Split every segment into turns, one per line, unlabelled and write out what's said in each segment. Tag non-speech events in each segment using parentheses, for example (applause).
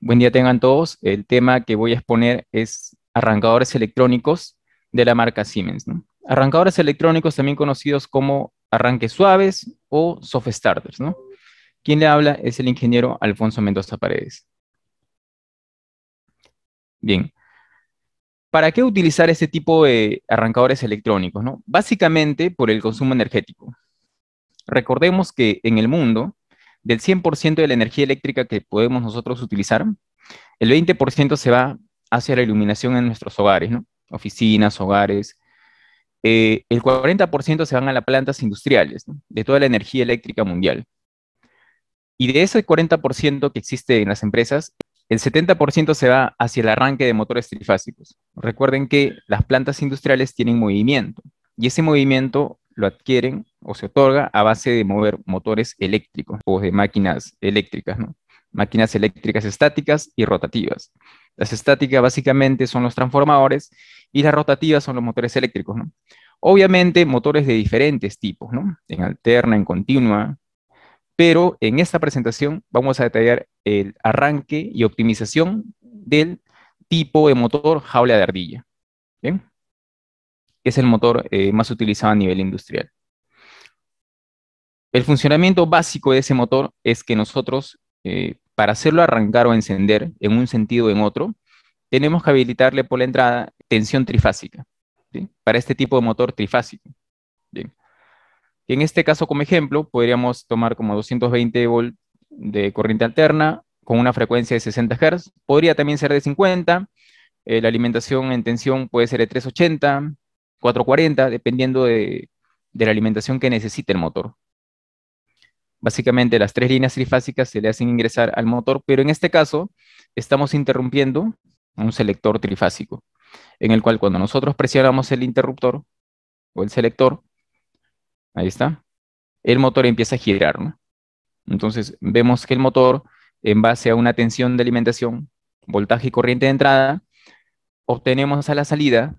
buen
día tengan todos. El tema que voy a exponer es arrancadores electrónicos de la marca Siemens. Arrancadores electrónicos también conocidos como arranques suaves o soft starters. Quien le habla es el ingeniero Alfonso Mendoza Paredes. Bien, ¿para qué utilizar este tipo de arrancadores electrónicos? Básicamente por el consumo energético. Recordemos que en el mundo del 100% de la energía eléctrica que podemos nosotros utilizar, el 20% se va hacia la iluminación en nuestros hogares, oficinas, hogares. Eh, el 40% se van a las plantas industriales de toda la energía eléctrica mundial. Y de ese 40% que existe en las empresas, el 70% se va hacia el arranque de motores trifásicos. Recuerden que las plantas industriales tienen movimiento y ese movimiento lo adquieren o se otorga a base de mover motores eléctricos o de máquinas eléctricas, máquinas eléctricas estáticas y rotativas. Las estáticas básicamente son los transformadores y las rotativas son los motores eléctricos. Obviamente motores de diferentes tipos, ¿no? en alterna, en continua, pero en esta presentación vamos a detallar el arranque y optimización del tipo de motor jaula de ardilla. ¿Bien? es el motor eh, más utilizado a nivel industrial. El funcionamiento básico de ese motor es que nosotros, eh, para hacerlo arrancar o encender en un sentido o en otro, tenemos que habilitarle por la entrada tensión trifásica, para este tipo de motor trifásico. en este caso, como ejemplo, podríamos tomar como 220 volt de corriente alterna con una frecuencia de 60 Hz. Podría también ser de 50. Eh, la alimentación en tensión puede ser de 380. 440, dependiendo de, la alimentación que necesite el motor. Básicamente las tres líneas trifásicas se le hacen ingresar al motor, pero en este caso estamos interrumpiendo un selector trifásico, en el cual cuando nosotros presionamos el interruptor o el selector, ahí está, el motor empieza a girar. Entonces vemos que el motor, en base a una tensión de alimentación, voltaje y corriente de entrada, obtenemos a la salida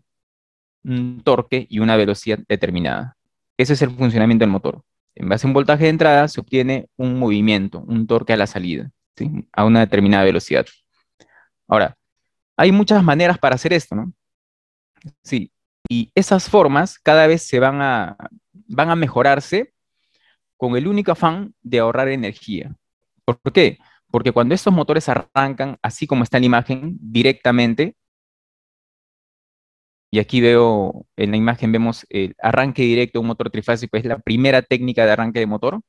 un torque y una velocidad determinada. Ese es el funcionamiento del motor. En base a un voltaje de entrada se obtiene un movimiento, un torque a la salida, a una determinada velocidad. Ahora, hay muchas maneras para hacer esto, ¿no? Sí, y esas formas cada vez se van a, van a mejorarse con el único afán de ahorrar energía. ¿Por qué? Porque cuando estos motores arrancan, así como está en la imagen, directamente y aquí veo, en la imagen vemos el arranque directo de un motor trifásico, es la primera técnica de arranque de motor.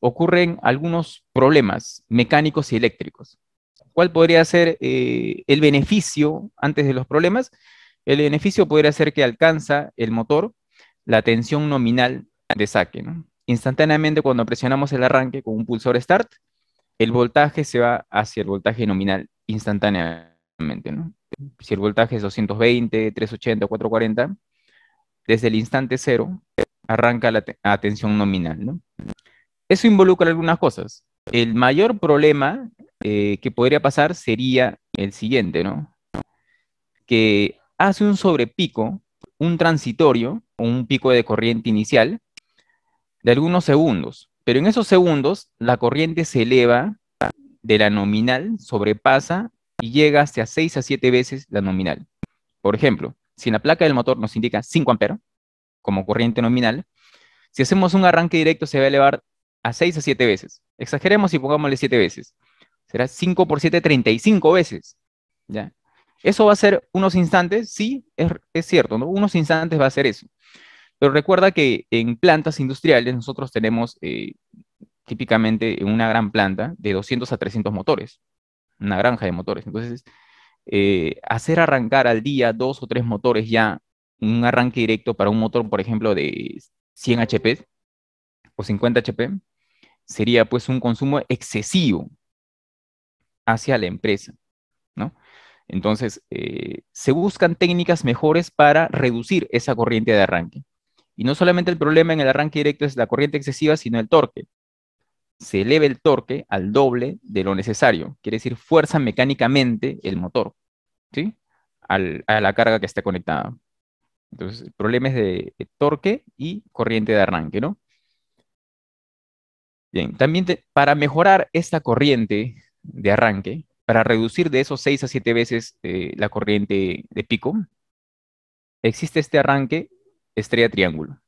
Ocurren algunos problemas mecánicos y eléctricos. ¿Cuál podría ser eh, el beneficio antes de los problemas? El beneficio podría ser que alcanza el motor la tensión nominal de saque. Instantáneamente cuando presionamos el arranque con un pulsor start, el voltaje se va hacia el voltaje nominal instantáneamente. ¿no? si el voltaje es 220, 380, 440, desde el instante cero arranca la tensión nominal. Eso involucra algunas cosas. El mayor problema eh, que podría pasar sería el siguiente, ¿no? Que hace un sobrepico, un transitorio, un pico de corriente inicial de algunos segundos. Pero en esos segundos, la corriente se eleva de la nominal, sobrepasa y llega hasta 6 a 7 veces la nominal. Por ejemplo, si en la placa del motor nos indica 5 amperos como corriente nominal, si hacemos un arranque directo se va a elevar a 6 a 7 veces. Exageremos y pongámosle 7 veces. Será 5 por 7, 35 veces. ¿Ya? Eso va a ser unos instantes, sí, es, cierto, unos instantes va a ser eso. Pero recuerda que en plantas industriales nosotros tenemos eh, típicamente una gran planta de 200 a 300 motores una granja de motores. Entonces, eh, hacer arrancar al día dos o tres motores ya, un arranque directo para un motor, por ejemplo, de 100 HP o 50 HP, sería pues un consumo excesivo hacia la empresa, ¿no? Entonces, eh, se buscan técnicas mejores para reducir esa corriente de arranque. Y no solamente el problema en el arranque directo es la corriente excesiva, sino el torque se eleva el torque al doble de lo necesario, quiere decir fuerza mecánicamente el motor, ¿sí? a la carga que está conectada. Entonces, el problema es de, torque y corriente de arranque, ¿no? Bien, también para mejorar esta corriente de arranque, para reducir de esos 6 a 7 veces eh, la corriente de pico, existe este arranque estrella triángulo,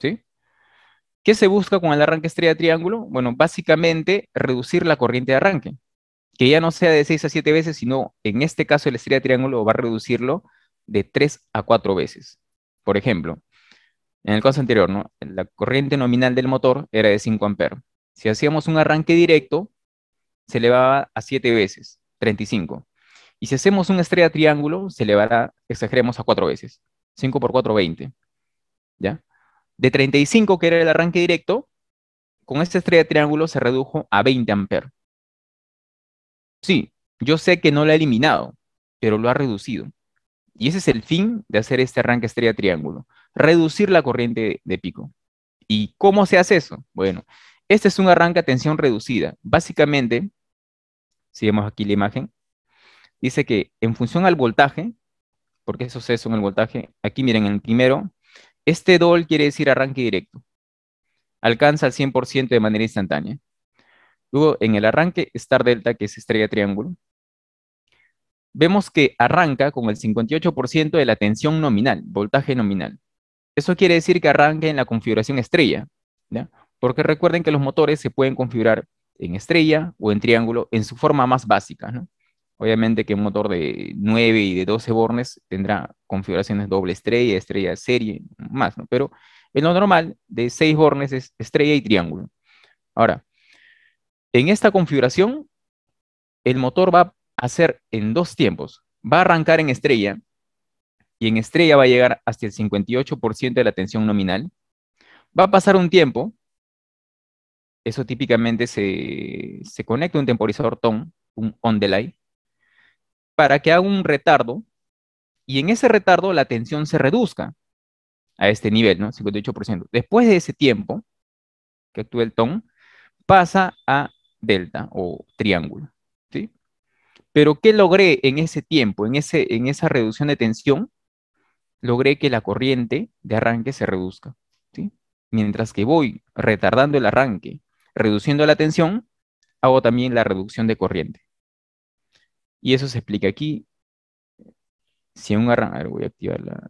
¿sí? ¿Qué se busca con el arranque estrella triángulo? Bueno, básicamente reducir la corriente de arranque, que ya no sea de 6 a 7 veces, sino en este caso el estrella triángulo va a reducirlo de 3 a 4 veces. Por ejemplo, en el caso anterior, ¿no? la corriente nominal del motor era de 5 amperes. Si hacíamos un arranque directo, se elevaba a 7 veces, 35. Y si hacemos un estrella triángulo, se elevará, exageremos, a 4 veces. 5 por 4, 20. ¿Ya? De 35, que era el arranque directo, con esta estrella triángulo se redujo a 20 amperes. Sí, yo sé que no lo ha eliminado, pero lo ha reducido. Y ese es el fin de hacer este arranque estrella triángulo, reducir la corriente de, pico. ¿Y cómo se hace eso? Bueno, este es un arranque a tensión reducida. Básicamente, si vemos aquí la imagen, dice que en función al voltaje, porque eso es en el voltaje, aquí miren, en el primero este DOL quiere decir arranque directo. Alcanza al 100% de manera instantánea. Luego, en el arranque, Star Delta, que es estrella triángulo, vemos que arranca con el 58% de la tensión nominal, voltaje nominal. Eso quiere decir que arranca en la configuración estrella, ¿ya? porque recuerden que los motores se pueden configurar en estrella o en triángulo en su forma más básica. ¿no? Obviamente que un motor de 9 y de 12 bornes tendrá configuraciones doble estrella, estrella serie, más, ¿no? Pero en lo normal de 6 bornes es estrella y triángulo. Ahora, en esta configuración, el motor va a hacer en dos tiempos. Va a arrancar en estrella y en estrella va a llegar hasta el 58% de la tensión nominal. Va a pasar un tiempo. Eso típicamente se, conecta a un temporizador Tom, un on delay, para que haga un retardo y en ese retardo la tensión se reduzca a este nivel, ¿no? 58%. Después de ese tiempo que actúa el ton, pasa a delta o triángulo, ¿sí? Pero ¿qué logré en ese tiempo, en, ese, en esa reducción de tensión? Logré que la corriente de arranque se reduzca, ¿sí? Mientras que voy retardando el arranque, reduciendo la tensión, hago también la reducción de corriente. Y eso se explica aquí. Si un arranque, voy a activar la,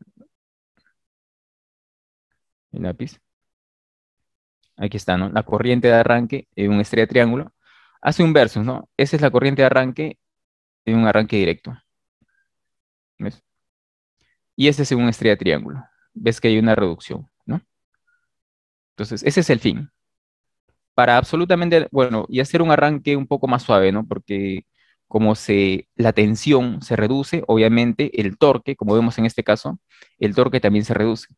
el lápiz. Aquí está, ¿no? La corriente de arranque de un estrella triángulo. Hace un versus, ¿no? Esa es la corriente de arranque de un arranque directo. ¿Ves? Y ese es un estrella triángulo. Ves que hay una reducción, ¿no? Entonces, ese es el fin. Para absolutamente, bueno, y hacer un arranque un poco más suave, ¿no? Porque como se, la tensión se reduce, obviamente el torque, como vemos en este caso, el torque también se reduce.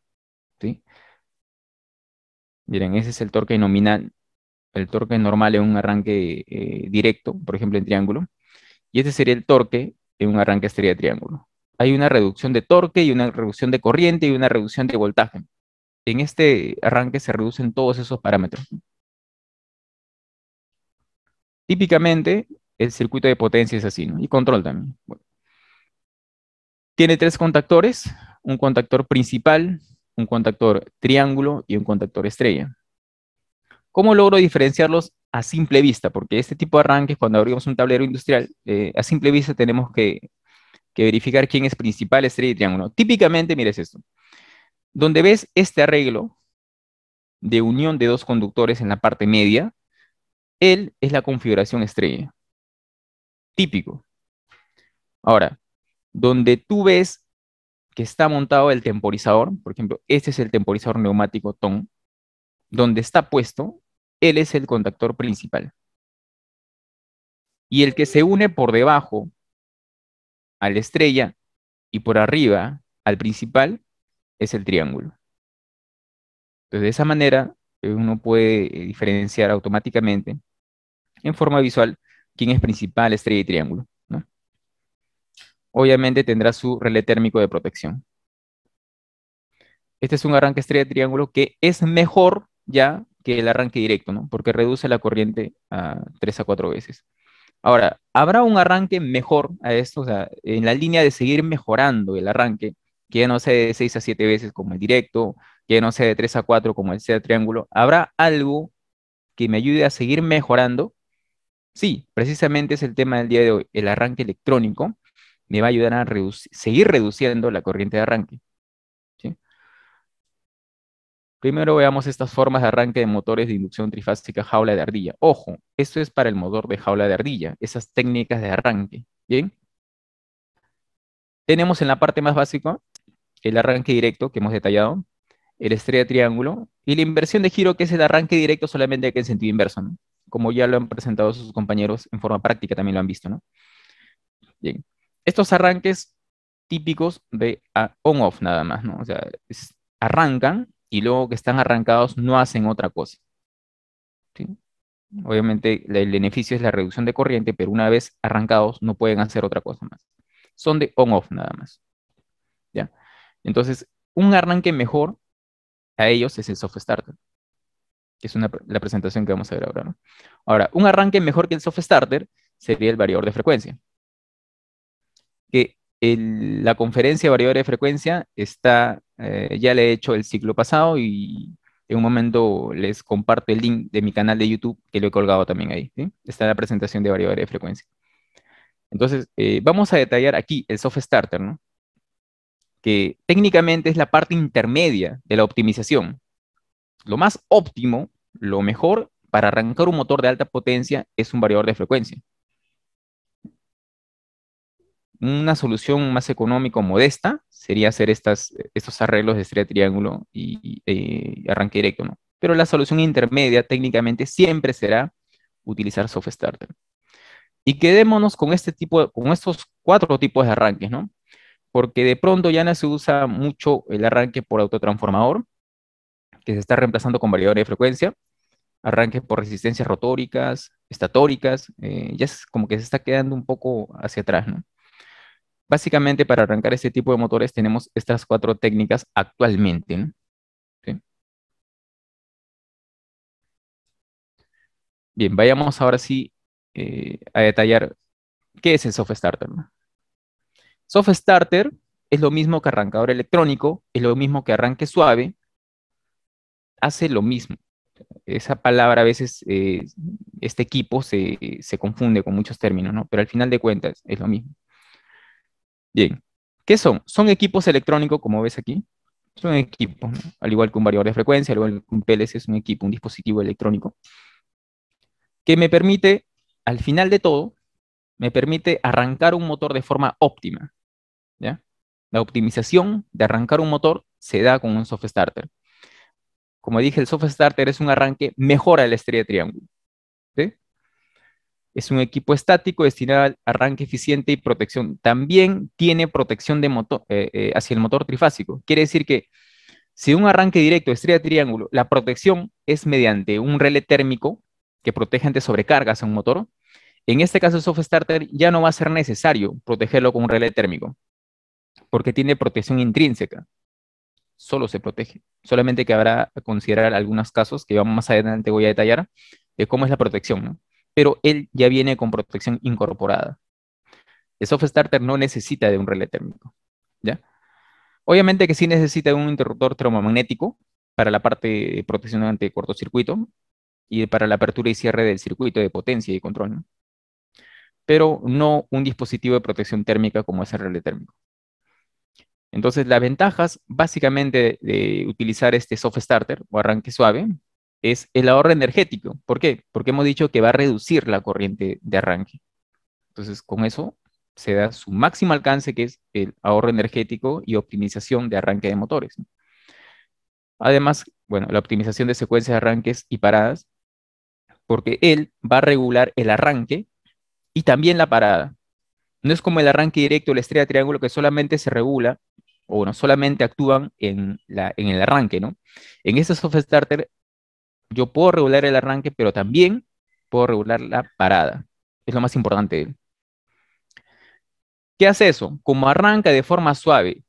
Miren, ese es el torque nominal, el torque normal en un arranque eh, directo, por ejemplo en triángulo, y ese sería el torque en un arranque estrella de triángulo. Hay una reducción de torque y una reducción de corriente y una reducción de voltaje. En este arranque se reducen todos esos parámetros. Típicamente, el circuito de potencia es así, ¿no? Y control también. Tiene tres contactores, un contactor principal, un contactor triángulo y un contactor estrella. ¿Cómo logro diferenciarlos a simple vista? Porque este tipo de arranques, cuando abrimos un tablero industrial, eh, a simple vista tenemos que, que, verificar quién es principal, estrella y triángulo. Típicamente, mires esto. Donde ves este arreglo de unión de dos conductores en la parte media, él es la configuración estrella típico. Ahora, donde tú ves que está montado el temporizador, por ejemplo, este es el temporizador neumático TON, donde está puesto, él es el contactor principal. Y el que se une por debajo a la estrella y por arriba al principal es el triángulo. Entonces, de esa manera, uno puede diferenciar automáticamente en forma visual quién es principal, estrella y triángulo. Obviamente tendrá su relé térmico de protección. Este es un arranque estrella y triángulo que es mejor ya que el arranque directo, ¿no? porque reduce la corriente a 3 a 4 veces. Ahora, habrá un arranque mejor a esto, o sea, en la línea de seguir mejorando el arranque, que no sea de 6 a 7 veces como el directo, que no sea de 3 a 4 como el sea triángulo, habrá algo que me ayude a seguir mejorando Sí, precisamente es el tema del día de hoy. El arranque electrónico me va a ayudar a seguir reduciendo la corriente de arranque. Primero veamos estas formas de arranque de motores de inducción trifásica jaula de ardilla. Ojo, esto es para el motor de jaula de ardilla, esas técnicas de arranque. Bien. Tenemos en la parte más básica el arranque directo que hemos detallado, el estrella triángulo y la inversión de giro que es el arranque directo solamente que en sentido inverso como ya lo han presentado sus compañeros en forma práctica, también lo han visto, ¿no? Estos arranques típicos de on-off nada más, ¿no? O sea, arrancan y luego que están arrancados no hacen otra cosa. Obviamente el beneficio es la reducción de corriente, pero una vez arrancados no pueden hacer otra cosa más. Son de on-off nada más. ¿ya? Entonces, un arranque mejor a ellos es el soft starter que es una, la presentación que vamos a ver ahora. ¿no? Ahora, un arranque mejor que el soft starter sería el variador de frecuencia. Que la conferencia de variador de frecuencia está, eh, ya la he hecho el ciclo pasado y en un momento les comparto el link de mi canal de YouTube que lo he colgado también ahí. Está la presentación de variador de frecuencia. Entonces, eh, vamos a detallar aquí el soft starter, ¿no? que técnicamente es la parte intermedia de la optimización lo más óptimo, lo mejor para arrancar un motor de alta potencia es un variador de frecuencia. Una solución más económica o modesta sería hacer estos arreglos de estrella triángulo y, eh, arranque directo, Pero la solución intermedia técnicamente siempre será utilizar soft starter. Y quedémonos con este tipo, con estos cuatro tipos de arranques, ¿no? Porque de pronto ya no se usa mucho el arranque por autotransformador, que se está reemplazando con variadores de frecuencia, arranque por resistencias rotóricas, estatóricas, eh, ya es como que se está quedando un poco hacia atrás, Básicamente para arrancar este tipo de motores tenemos estas cuatro técnicas actualmente, Bien, vayamos ahora sí eh, a detallar qué es el soft starter. Soft starter es lo mismo que arrancador electrónico, es lo mismo que arranque suave, hace lo mismo. Esa palabra a veces, eh, este equipo se, confunde con muchos términos, ¿no? Pero al final de cuentas es lo mismo. Bien, ¿qué son? Son equipos electrónicos, como ves aquí. Son equipos, al igual que un variador de frecuencia, al igual que un PLC es un equipo, un dispositivo electrónico, que me permite, al final de todo, me permite arrancar un motor de forma óptima. ¿ya? La optimización de arrancar un motor se da con un soft starter como dije, el soft starter es un arranque mejora el la estrella de triángulo. Es un equipo estático destinado al arranque eficiente y protección. También tiene protección de eh, eh, hacia el motor trifásico. Quiere decir que si un arranque directo estrella de triángulo, la protección es mediante un relé térmico que protege ante sobrecargas a un motor. En este caso, el soft starter ya no va a ser necesario protegerlo con un relé térmico, porque tiene protección intrínseca solo se protege. Solamente que habrá que considerar algunos casos que vamos más adelante voy a detallar de cómo es la protección, pero él ya viene con protección incorporada. El soft starter no necesita de un relé térmico, ¿ya? Obviamente que sí necesita de un interruptor magnético para la parte de protección ante cortocircuito y para la apertura y cierre del circuito de potencia y control, pero no un dispositivo de protección térmica como es el relé térmico. Entonces, las ventajas básicamente de, utilizar este soft starter o arranque suave es el ahorro energético. ¿Por qué? Porque hemos dicho que va a reducir la corriente de arranque. Entonces, con eso se da su máximo alcance, que es el ahorro energético y optimización de arranque de motores. Además, bueno, la optimización de secuencias de arranques y paradas, porque él va a regular el arranque y también la parada. No es como el arranque directo, o la estrella triángulo, que solamente se regula o bueno, solamente actúan en, la, en el arranque, ¿no? En ese soft starter yo puedo regular el arranque, pero también puedo regular la parada. Es lo más importante. ¿Qué hace eso? Como arranca de forma suave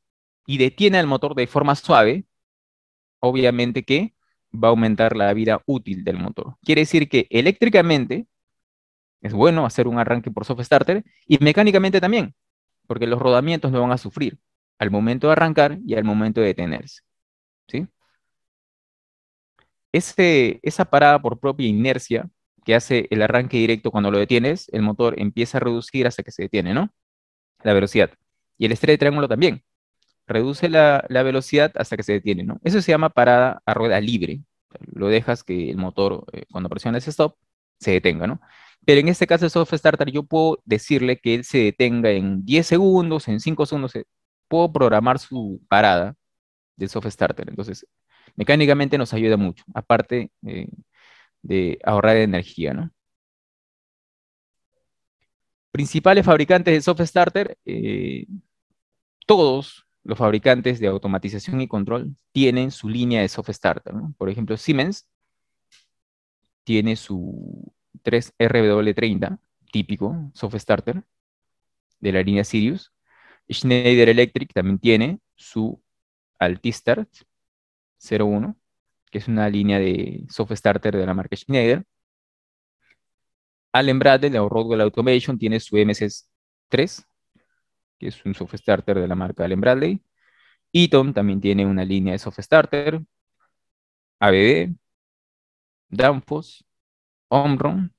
y detiene al motor de forma suave, obviamente que va a aumentar la vida útil del motor. Quiere decir que eléctricamente es bueno hacer un arranque por soft starter y mecánicamente también, porque los rodamientos no van a sufrir al momento de arrancar y al momento de detenerse. ¿sí? esa parada por propia inercia que hace el arranque directo cuando lo detienes, el motor empieza a reducir hasta que se detiene, ¿no? La velocidad. Y el estrés de triángulo también. Reduce la, velocidad hasta que se detiene, ¿no? Eso se llama parada a rueda libre. Lo dejas que el motor, eh, cuando presionas stop, se detenga, ¿no? Pero en este caso de Soft Starter, yo puedo decirle que él se detenga en 10 segundos, en 5 segundos, puedo programar su parada de soft starter. Entonces, mecánicamente nos ayuda mucho, aparte eh, de ahorrar energía, ¿no? Principales fabricantes de soft starter, eh, todos los fabricantes de automatización y control tienen su línea de soft starter, Por ejemplo, Siemens tiene su 3RW30, típico soft starter de la línea Sirius, Schneider Electric también tiene su Altistart 01, que es una línea de soft starter de la marca Schneider. Allen Bradley, la Rodwell Automation, tiene su Ms 3 que es un soft starter de la marca Allen Bradley. Eaton también tiene una línea de soft starter. ABB, Danfoss, Omron,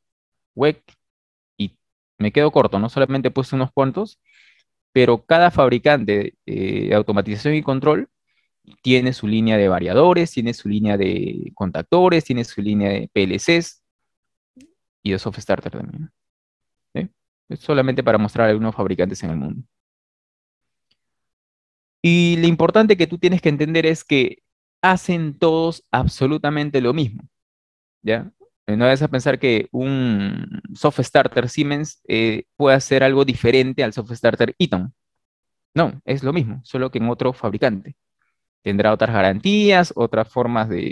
WEC, y me quedo corto, ¿no? Solamente puesto unos cuantos pero cada fabricante de eh, automatización y control tiene su línea de variadores, tiene su línea de contactores, tiene su línea de PLCs y de soft starter también. ¿eh? Es solamente para mostrar algunos fabricantes en el mundo. Y lo importante que tú tienes que entender es que hacen todos absolutamente lo mismo. ¿ya? Eh, no vas a pensar que un soft starter Siemens eh, pueda hacer algo diferente al soft starter Eaton. No, es lo mismo, solo que en otro fabricante. Tendrá otras garantías, otras formas de,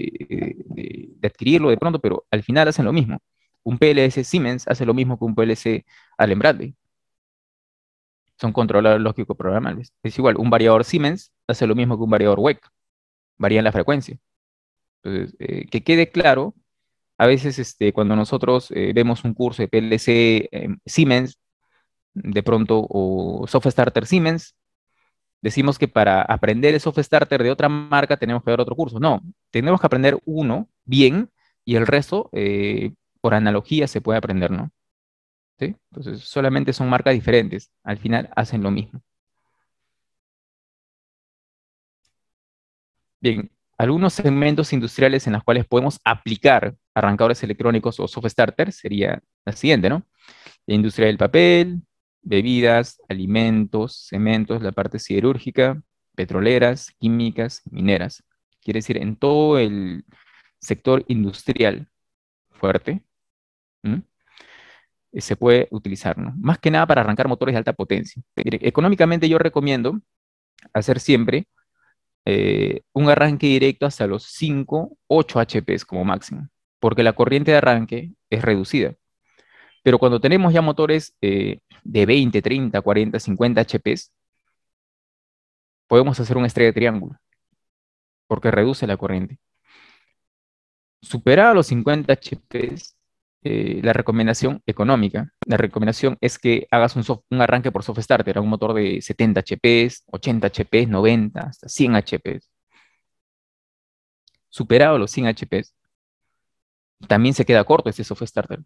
eh, adquirirlo de pronto, pero al final hacen lo mismo. Un PLC Siemens hace lo mismo que un PLC Allen Bradley. Son controladores lógicos programables. Es igual, un variador Siemens hace lo mismo que un variador WEC. Varían la frecuencia. Entonces, eh, que quede claro a veces este, cuando nosotros eh, vemos un curso de PLC em, Siemens, de pronto, o Starter Siemens, decimos que para aprender el Starter de otra marca tenemos que ver otro curso. No, tenemos que aprender uno bien y el resto, eh, por analogía, se puede aprender, ¿no? Entonces, solamente son marcas diferentes. Al final hacen lo mismo. Bien, algunos segmentos industriales en los cuales podemos aplicar arrancadores electrónicos o soft starters sería la siguiente, ¿no? La industria del papel, bebidas, alimentos, cementos, la parte siderúrgica, petroleras, químicas, mineras. Quiere decir, en todo el sector industrial fuerte, eh, se puede utilizar, ¿no? Más que nada para arrancar motores de alta potencia. Económicamente yo recomiendo hacer siempre eh, un arranque directo hasta los 5, 8 HPs como máximo, porque la corriente de arranque es reducida. Pero cuando tenemos ya motores eh, de 20, 30, 40, 50 HPs, podemos hacer un estrella de triángulo, porque reduce la corriente. Superada los 50 HPs, eh, la recomendación económica. La recomendación es que hagas un, arranque por soft starter, un motor de 70 HP, 80 HP, 90, hasta 100 HP. Superado los 100 HP, también se queda corto ese soft starter.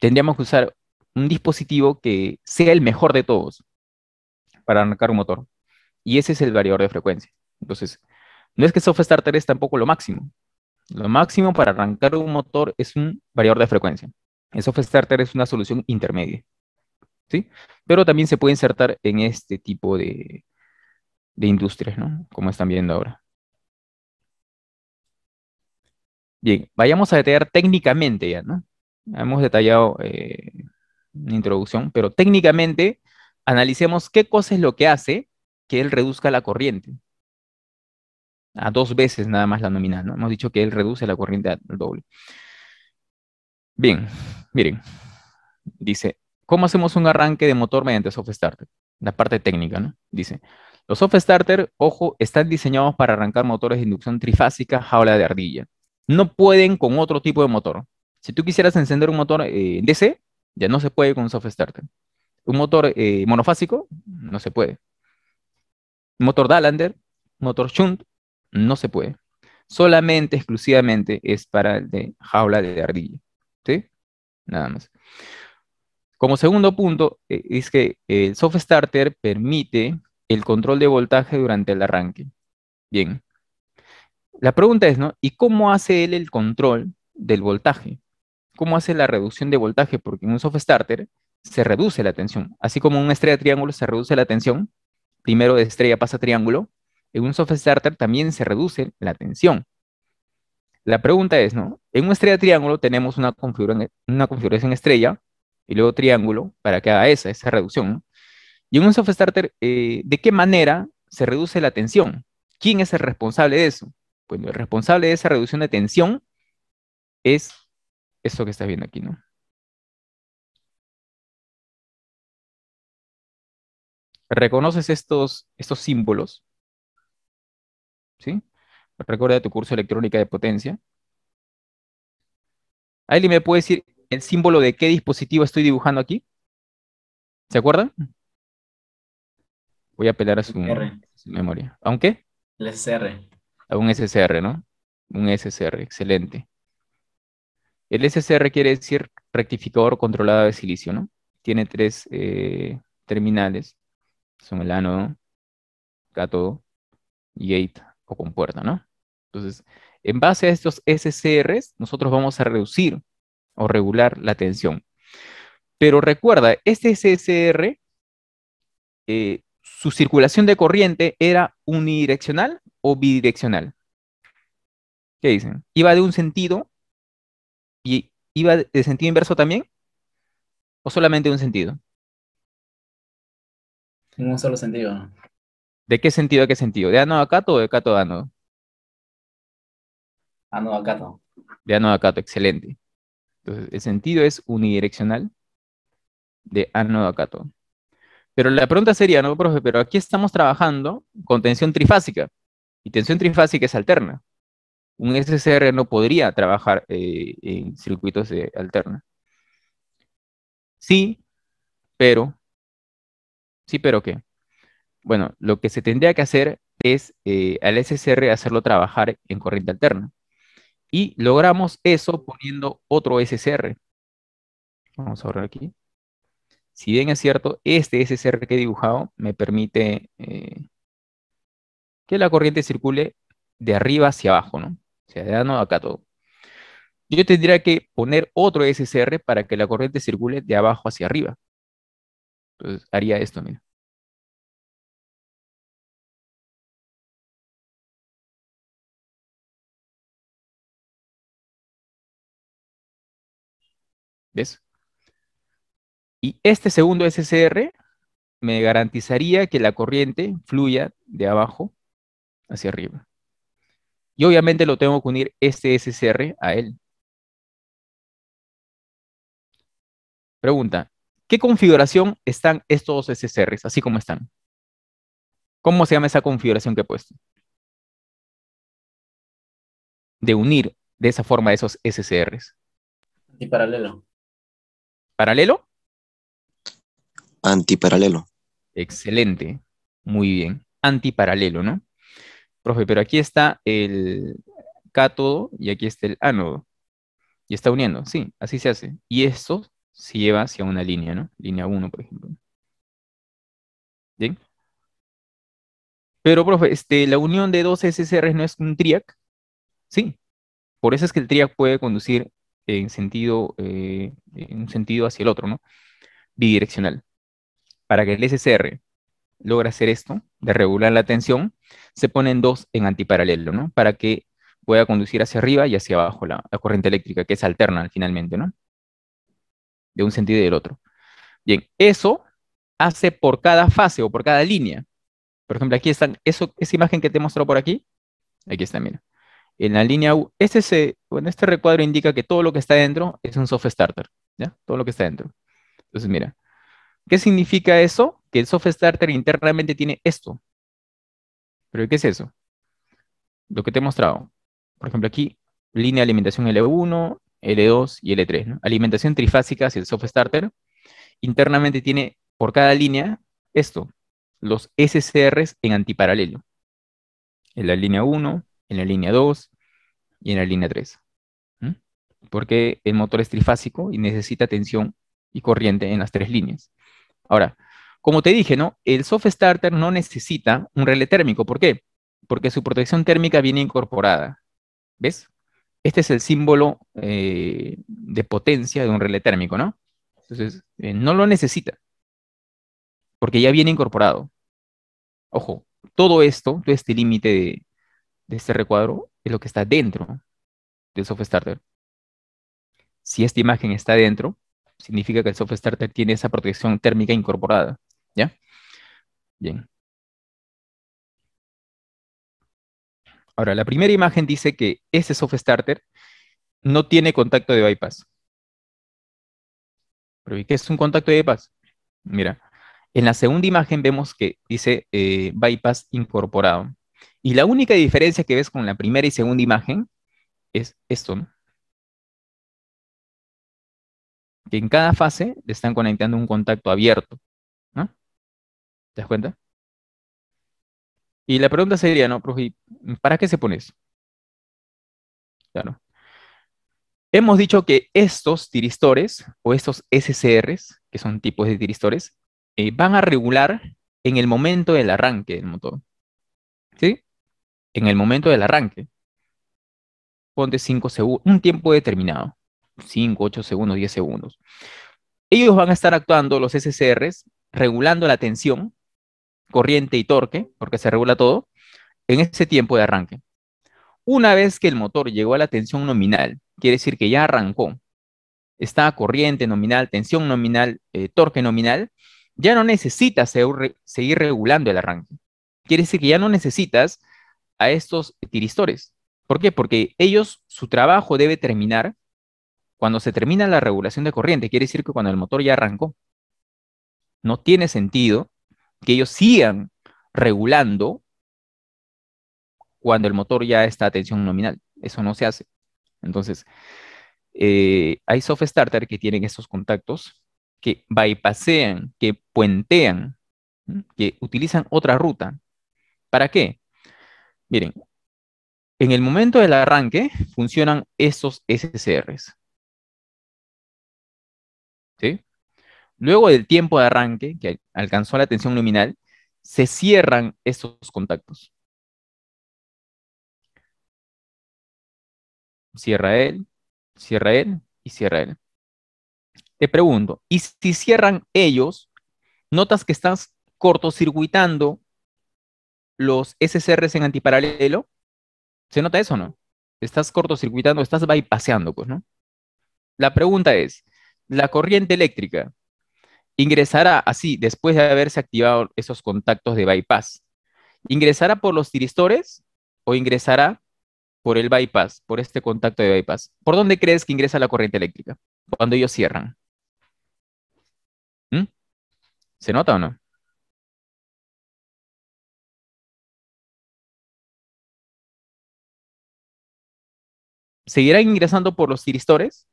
Tendríamos que usar un dispositivo que sea el mejor de todos para arrancar un motor. Y ese es el variador de frecuencia. Entonces, no es que soft starter es tampoco lo máximo, lo máximo para arrancar un motor es un variador de frecuencia. El soft starter es una solución intermedia. ¿sí? Pero también se puede insertar en este tipo de, industrias, ¿no? Como están viendo ahora. Bien, vayamos a detallar técnicamente ya, ¿no? Hemos detallado eh, una introducción, pero técnicamente analicemos qué cosa es lo que hace que él reduzca la corriente a dos veces nada más la nominal, ¿no? Hemos dicho que él reduce la corriente al doble. Bien, miren, dice, ¿cómo hacemos un arranque de motor mediante soft starter? La parte técnica, ¿no? Dice, los soft starter, ojo, están diseñados para arrancar motores de inducción trifásica, jaula de ardilla. No pueden con otro tipo de motor. Si tú quisieras encender un motor eh, DC, ya no se puede con un soft starter. Un motor eh, monofásico, no se puede. Un motor Dallander, motor Shunt, no se puede. Solamente, exclusivamente es para el de jaula de ardilla. ¿Sí? Nada más. Como segundo punto, eh, es que el soft starter permite el control de voltaje durante el arranque. Bien. La pregunta es, ¿no? ¿Y cómo hace él el control del voltaje? ¿Cómo hace la reducción de voltaje? Porque en un soft starter se reduce la tensión. Así como en una estrella triángulo se reduce la tensión, primero de estrella pasa triángulo, en un soft starter también se reduce la tensión. La pregunta es, ¿no? En una estrella triángulo tenemos una, configuración estrella y luego triángulo para que haga esa, esa reducción. Y en un soft starter, eh, ¿de qué manera se reduce la tensión? ¿Quién es el responsable de eso? Pues el responsable de esa reducción de tensión es esto que estás viendo aquí, ¿no? ¿Reconoces estos símbolos? ¿sí? Recuerda tu curso electrónica de potencia. Ahí me puede decir el símbolo de qué dispositivo estoy dibujando aquí? ¿Se acuerdan? Voy a apelar a su, memoria. ¿Aunque? El SCR. A un SCR, ¿no? Un SCR, excelente. El SCR quiere decir rectificador controlado de silicio, ¿no? Tiene tres eh, terminales. Son el ánodo, cátodo y gate ¿no? Entonces, en base a estos SCRs, nosotros vamos a reducir o regular la tensión. Pero recuerda, este SSR, eh, su circulación de corriente era unidireccional o bidireccional. ¿Qué dicen? ¿Iba de un sentido y iba de sentido inverso también? ¿O solamente de un sentido?
un solo sentido.
¿De qué sentido a qué sentido? ¿De anodo a cato o de cato a anodo.
Anodo a cato.
De anodo a cato, excelente. Entonces, el sentido es unidireccional de ánodo a cato. Pero la pregunta sería, ¿no, profe? Pero aquí estamos trabajando con tensión trifásica. Y tensión trifásica es alterna. Un SCR no podría trabajar eh, en circuitos de alterna. Sí, pero. Sí, pero qué bueno, lo que se tendría que hacer es eh, al SSR hacerlo trabajar en corriente alterna. Y logramos eso poniendo otro SSR. Vamos a ver aquí. Si bien es cierto, este SSR que he dibujado me permite eh, que la corriente circule de arriba hacia abajo, ¿no? O sea, de ano acá todo. Yo tendría que poner otro SSR para que la corriente circule de abajo hacia arriba. Entonces haría esto, mira. ¿Ves? Y este segundo SCR me garantizaría que la corriente fluya de abajo hacia arriba. Y obviamente lo tengo que unir este SCR a él. Pregunta, ¿qué configuración están estos dos SCRs, así como están?
¿Cómo se llama esa configuración que he puesto?
De unir de esa forma esos SCRs. Y paralelo. ¿Paralelo? Antiparalelo. Excelente. Muy bien. Antiparalelo, ¿no? Profe, pero aquí está el cátodo y aquí está el ánodo. Y está uniendo, sí, así se hace. Y esto se lleva hacia una línea, ¿no? Línea 1, por ejemplo. ¿Bien? Pero, profe, este, la unión de dos SSRs no es un triac. Sí. Por eso es que el triac puede conducir en sentido, eh, en un sentido hacia el otro, ¿no? Bidireccional. Para que el SCR logre hacer esto, de regular la tensión, se ponen dos en antiparalelo, ¿no? Para que pueda conducir hacia arriba y hacia abajo la, corriente eléctrica, que es alterna finalmente, ¿no? De un sentido y del otro. Bien, eso hace por cada fase o por cada línea. Por ejemplo, aquí están, eso, esa imagen que te mostró por aquí, aquí está, mira. En la línea U, este, este recuadro indica que todo lo que está dentro es un soft starter, ¿ya? Todo lo que está dentro. Entonces, mira, ¿qué significa eso? Que el soft starter internamente tiene esto. ¿Pero qué es eso? Lo que te he mostrado. Por ejemplo, aquí, línea de alimentación L1, L2 y L3. Alimentación trifásica hacia el soft starter. Internamente tiene por cada línea esto, los SCRs en antiparalelo. En la línea 1, en la línea 2 y en la línea 3. ¿Mm? Porque el motor es trifásico y necesita tensión y corriente en las tres líneas. Ahora, como te dije, ¿no? El soft starter no necesita un relé térmico. ¿Por qué? Porque su protección térmica viene incorporada. ¿Ves? Este es el símbolo eh, de potencia de un relé térmico, ¿no? Entonces, eh, no lo necesita. Porque ya viene incorporado. Ojo, todo esto, todo este límite de, este recuadro es lo que está dentro del soft starter. Si esta imagen está dentro, significa que el soft starter tiene esa protección térmica incorporada.
¿Ya? Bien. Ahora, la primera imagen
dice que ese soft starter no tiene contacto de bypass. ¿Pero qué es un contacto de bypass? Mira, en la segunda imagen vemos que dice eh, bypass incorporado. Y la única diferencia que ves con la primera y segunda imagen es esto, ¿no? Que en cada fase le están conectando un contacto abierto, ¿no? ¿Te das cuenta? Y la pregunta sería, ¿no, profe? ¿Para qué se pone eso? Claro. Hemos dicho que estos tiristores o estos SCRs, que son tipos de tiristores, eh, van a regular en el momento del arranque del motor en el momento del arranque, ponte 5 segundos, un tiempo determinado, 5, 8 segundos, 10 segundos. Ellos van a estar actuando, los SCRs, regulando la tensión, corriente y torque, porque se regula todo, en ese tiempo de arranque. Una vez que el motor llegó a la tensión nominal, quiere decir que ya arrancó, está corriente nominal, tensión nominal, eh, torque nominal, ya no necesita seguir regulando el arranque quiere decir que ya no necesitas a estos tiristores. ¿Por qué? Porque ellos, su trabajo debe terminar cuando se termina la regulación de corriente. Quiere decir que cuando el motor ya arrancó. No tiene sentido que ellos sigan regulando cuando el motor ya está a tensión nominal. Eso no se hace. Entonces, eh, hay soft starter que tienen estos contactos que bypasean, que puentean, que utilizan otra ruta ¿Para qué? Miren, en el momento del arranque funcionan estos SCRs. Luego del tiempo de arranque que alcanzó la tensión nominal, se cierran estos contactos. Cierra él, cierra él y cierra él. Te pregunto, ¿y si cierran ellos, notas que estás cortocircuitando los SCRs en antiparalelo? ¿Se nota eso o no? Estás cortocircuitando, estás bypaseando, pues, ¿no? La pregunta es, ¿la corriente eléctrica ingresará así después de haberse activado esos contactos de bypass? ¿Ingresará por los tiristores o ingresará por el bypass, por este contacto de bypass? ¿Por dónde crees que ingresa la corriente eléctrica cuando ellos cierran? ¿Mm? ¿Se nota o no? ¿seguirán ingresando por los tiristores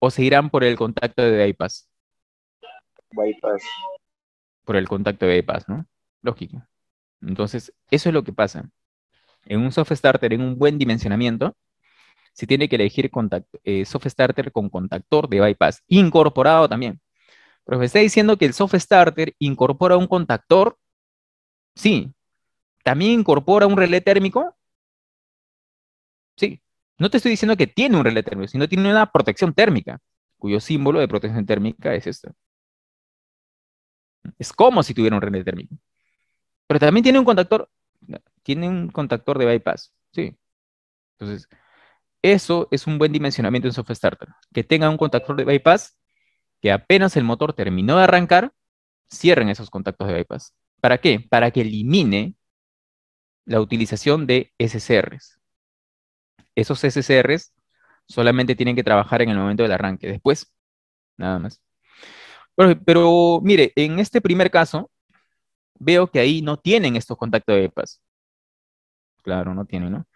o seguirán por el contacto de bypass? Bypass. Por el contacto de bypass, ¿no? Lógico. Entonces, eso es lo que pasa. En un soft starter, en un buen dimensionamiento, se tiene que elegir eh, soft starter con contactor de bypass incorporado también. Pero me está diciendo que el soft starter incorpora un contactor. Sí. ¿También incorpora un relé térmico? Sí. No te estoy diciendo que tiene un relé térmico, sino tiene una protección térmica, cuyo símbolo de protección térmica es este. Es como si tuviera un relé térmico. Pero también tiene un contactor, tiene un contactor de bypass, sí. Entonces, eso es un buen dimensionamiento en software starter. Que tenga un contactor de bypass, que apenas el motor terminó de arrancar, cierren esos contactos de bypass. ¿Para qué? Para que elimine la utilización de SCRs esos SCRs solamente tienen que trabajar en el momento del arranque, después, nada más. Pero, mire, en este primer caso, veo que ahí no tienen estos contactos de EPAS. Claro, no tienen, ¿no?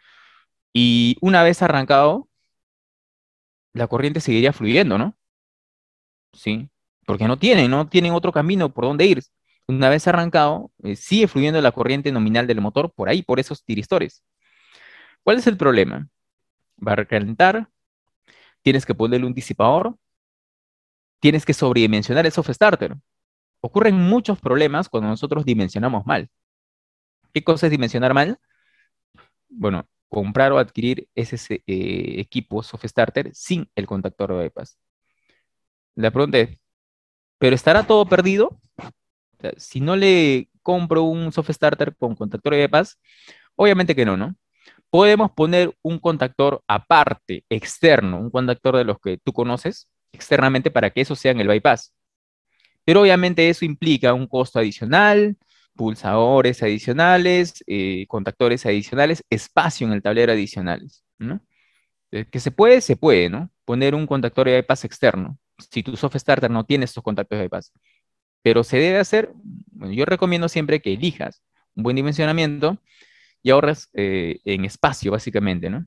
Y una vez arrancado, la corriente seguiría fluyendo, ¿no? Sí, porque no tienen, no tienen otro camino por donde ir. Una vez arrancado, eh, sigue fluyendo la corriente nominal del motor por ahí, por esos tiristores. ¿Cuál es el problema? va a recalentar, tienes que ponerle un disipador, tienes que sobredimensionar el soft starter. Ocurren muchos problemas cuando nosotros dimensionamos mal. ¿Qué cosa es dimensionar mal? Bueno, comprar o adquirir ese eh, equipo soft starter sin el contactor bypass. La pregunta es, ¿pero estará todo perdido? si no le compro un soft starter con contactor de bypass, obviamente que no, ¿no? podemos poner un contactor aparte, externo, un contactor de los que tú conoces externamente para que eso sea en el bypass. Pero obviamente eso implica un costo adicional, pulsadores adicionales, eh, contactores adicionales, espacio en el tablero adicionales, ¿no? Eh, que se puede, se puede, ¿no? Poner un contactor de bypass externo, si tu soft starter no tiene estos contactos de bypass. Pero se debe hacer, bueno, yo recomiendo siempre que elijas un buen dimensionamiento, y ahorras eh, en espacio, básicamente, ¿no?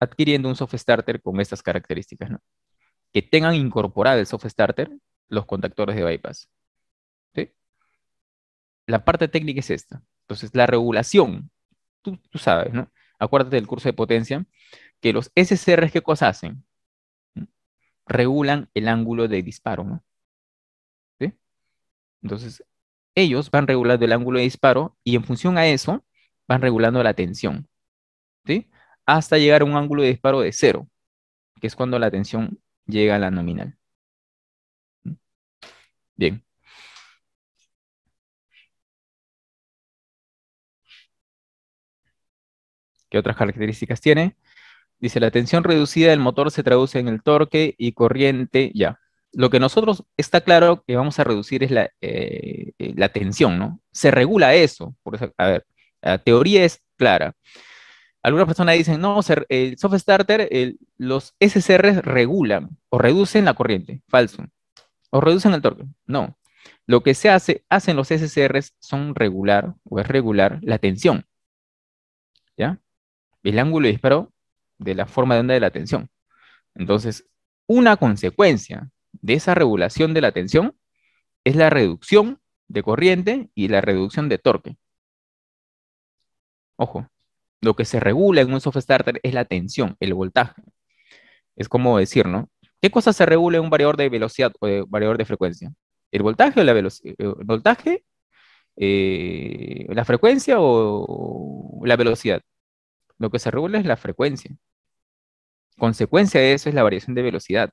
Adquiriendo un soft starter con estas características, ¿no? Que tengan incorporado el soft starter los contactores de bypass. ¿sí? La parte técnica es esta. Entonces, la regulación, tú, sabes, ¿no? Acuérdate del curso de potencia, que los SCRs, ¿qué cosas hacen? ¿Mm? Regulan el ángulo de disparo, ¿no? ¿Sí? Entonces, ellos van regulando el ángulo de disparo y en función a eso, van regulando la tensión, ¿sí? Hasta llegar a un ángulo de disparo de cero, que es cuando la tensión llega a la nominal. Bien. ¿Qué otras características tiene? Dice, la tensión reducida del motor se traduce en el torque y corriente, ya. Lo que nosotros está claro que vamos a reducir es la, eh, eh, tensión, ¿no? Se regula eso. Por eso, a ver, la teoría es clara. Algunas personas dicen, no, el soft starter, los SCRs regulan o reducen la corriente. Falso. O reducen el torque. No. Lo que se hace, hacen los SCRs son regular o es regular la tensión. ¿Ya? El ángulo de disparo de la forma de onda de la tensión. Entonces, una consecuencia de esa regulación de la tensión es la reducción de corriente y la reducción de torque. Ojo, lo que se regula en un soft starter es la tensión, el voltaje. Es como decir, ¿no? ¿Qué cosa se regula en un variador de velocidad o eh, de variador de frecuencia? ¿El voltaje o la velocidad? Eh, ¿El voltaje? Eh, ¿La frecuencia o la velocidad? Lo que se regula es la frecuencia. Consecuencia de eso es la variación de velocidad.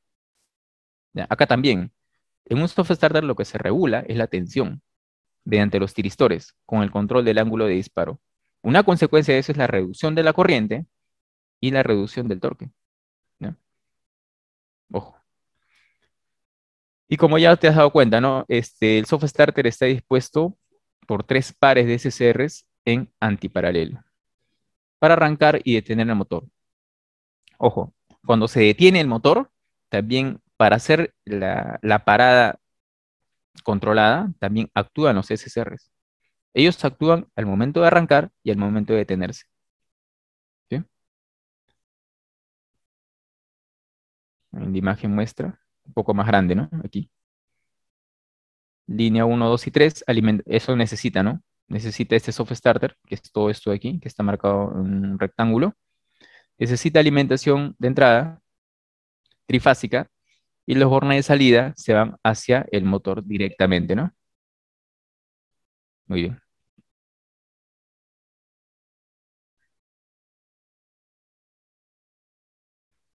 acá también, en un soft starter lo que se regula es la tensión mediante los tiristores con el control del ángulo de disparo. Una consecuencia de eso es la reducción de la corriente y la reducción del torque. Ojo. Y como ya te has dado cuenta, ¿no? Este, el soft starter está dispuesto por tres pares de SCRs en antiparalelo para arrancar y detener el motor. Ojo, cuando se detiene el motor, también para hacer la, la parada controlada, también actúan los SCRs. Ellos actúan al momento de arrancar y al momento de detenerse.
La imagen muestra, un poco
más grande, ¿no? Aquí. Línea 1, 2 y 3, eso necesita, ¿no? Necesita este soft starter, que es todo esto de aquí, que está marcado en un rectángulo. Necesita alimentación de entrada, trifásica, y los bornes de salida se van hacia el motor directamente, ¿no? Muy bien.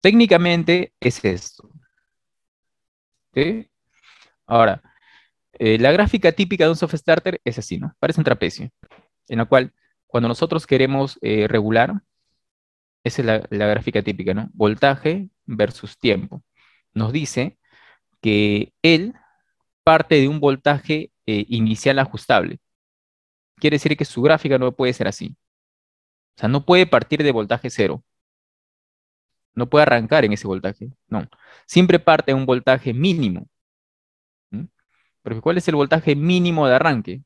técnicamente es esto. Ahora, eh, la gráfica típica de un soft starter es así, ¿no? Parece un trapecio, en la cual cuando nosotros queremos eh, regular, esa es la, gráfica típica, ¿no? Voltaje versus tiempo. Nos dice que él parte de un voltaje eh, inicial ajustable. Quiere decir que su gráfica no puede ser así. O sea, no puede partir de voltaje cero no puede arrancar en ese voltaje. No. Siempre parte de un voltaje mínimo. Pero ¿cuál es el voltaje mínimo de arranque?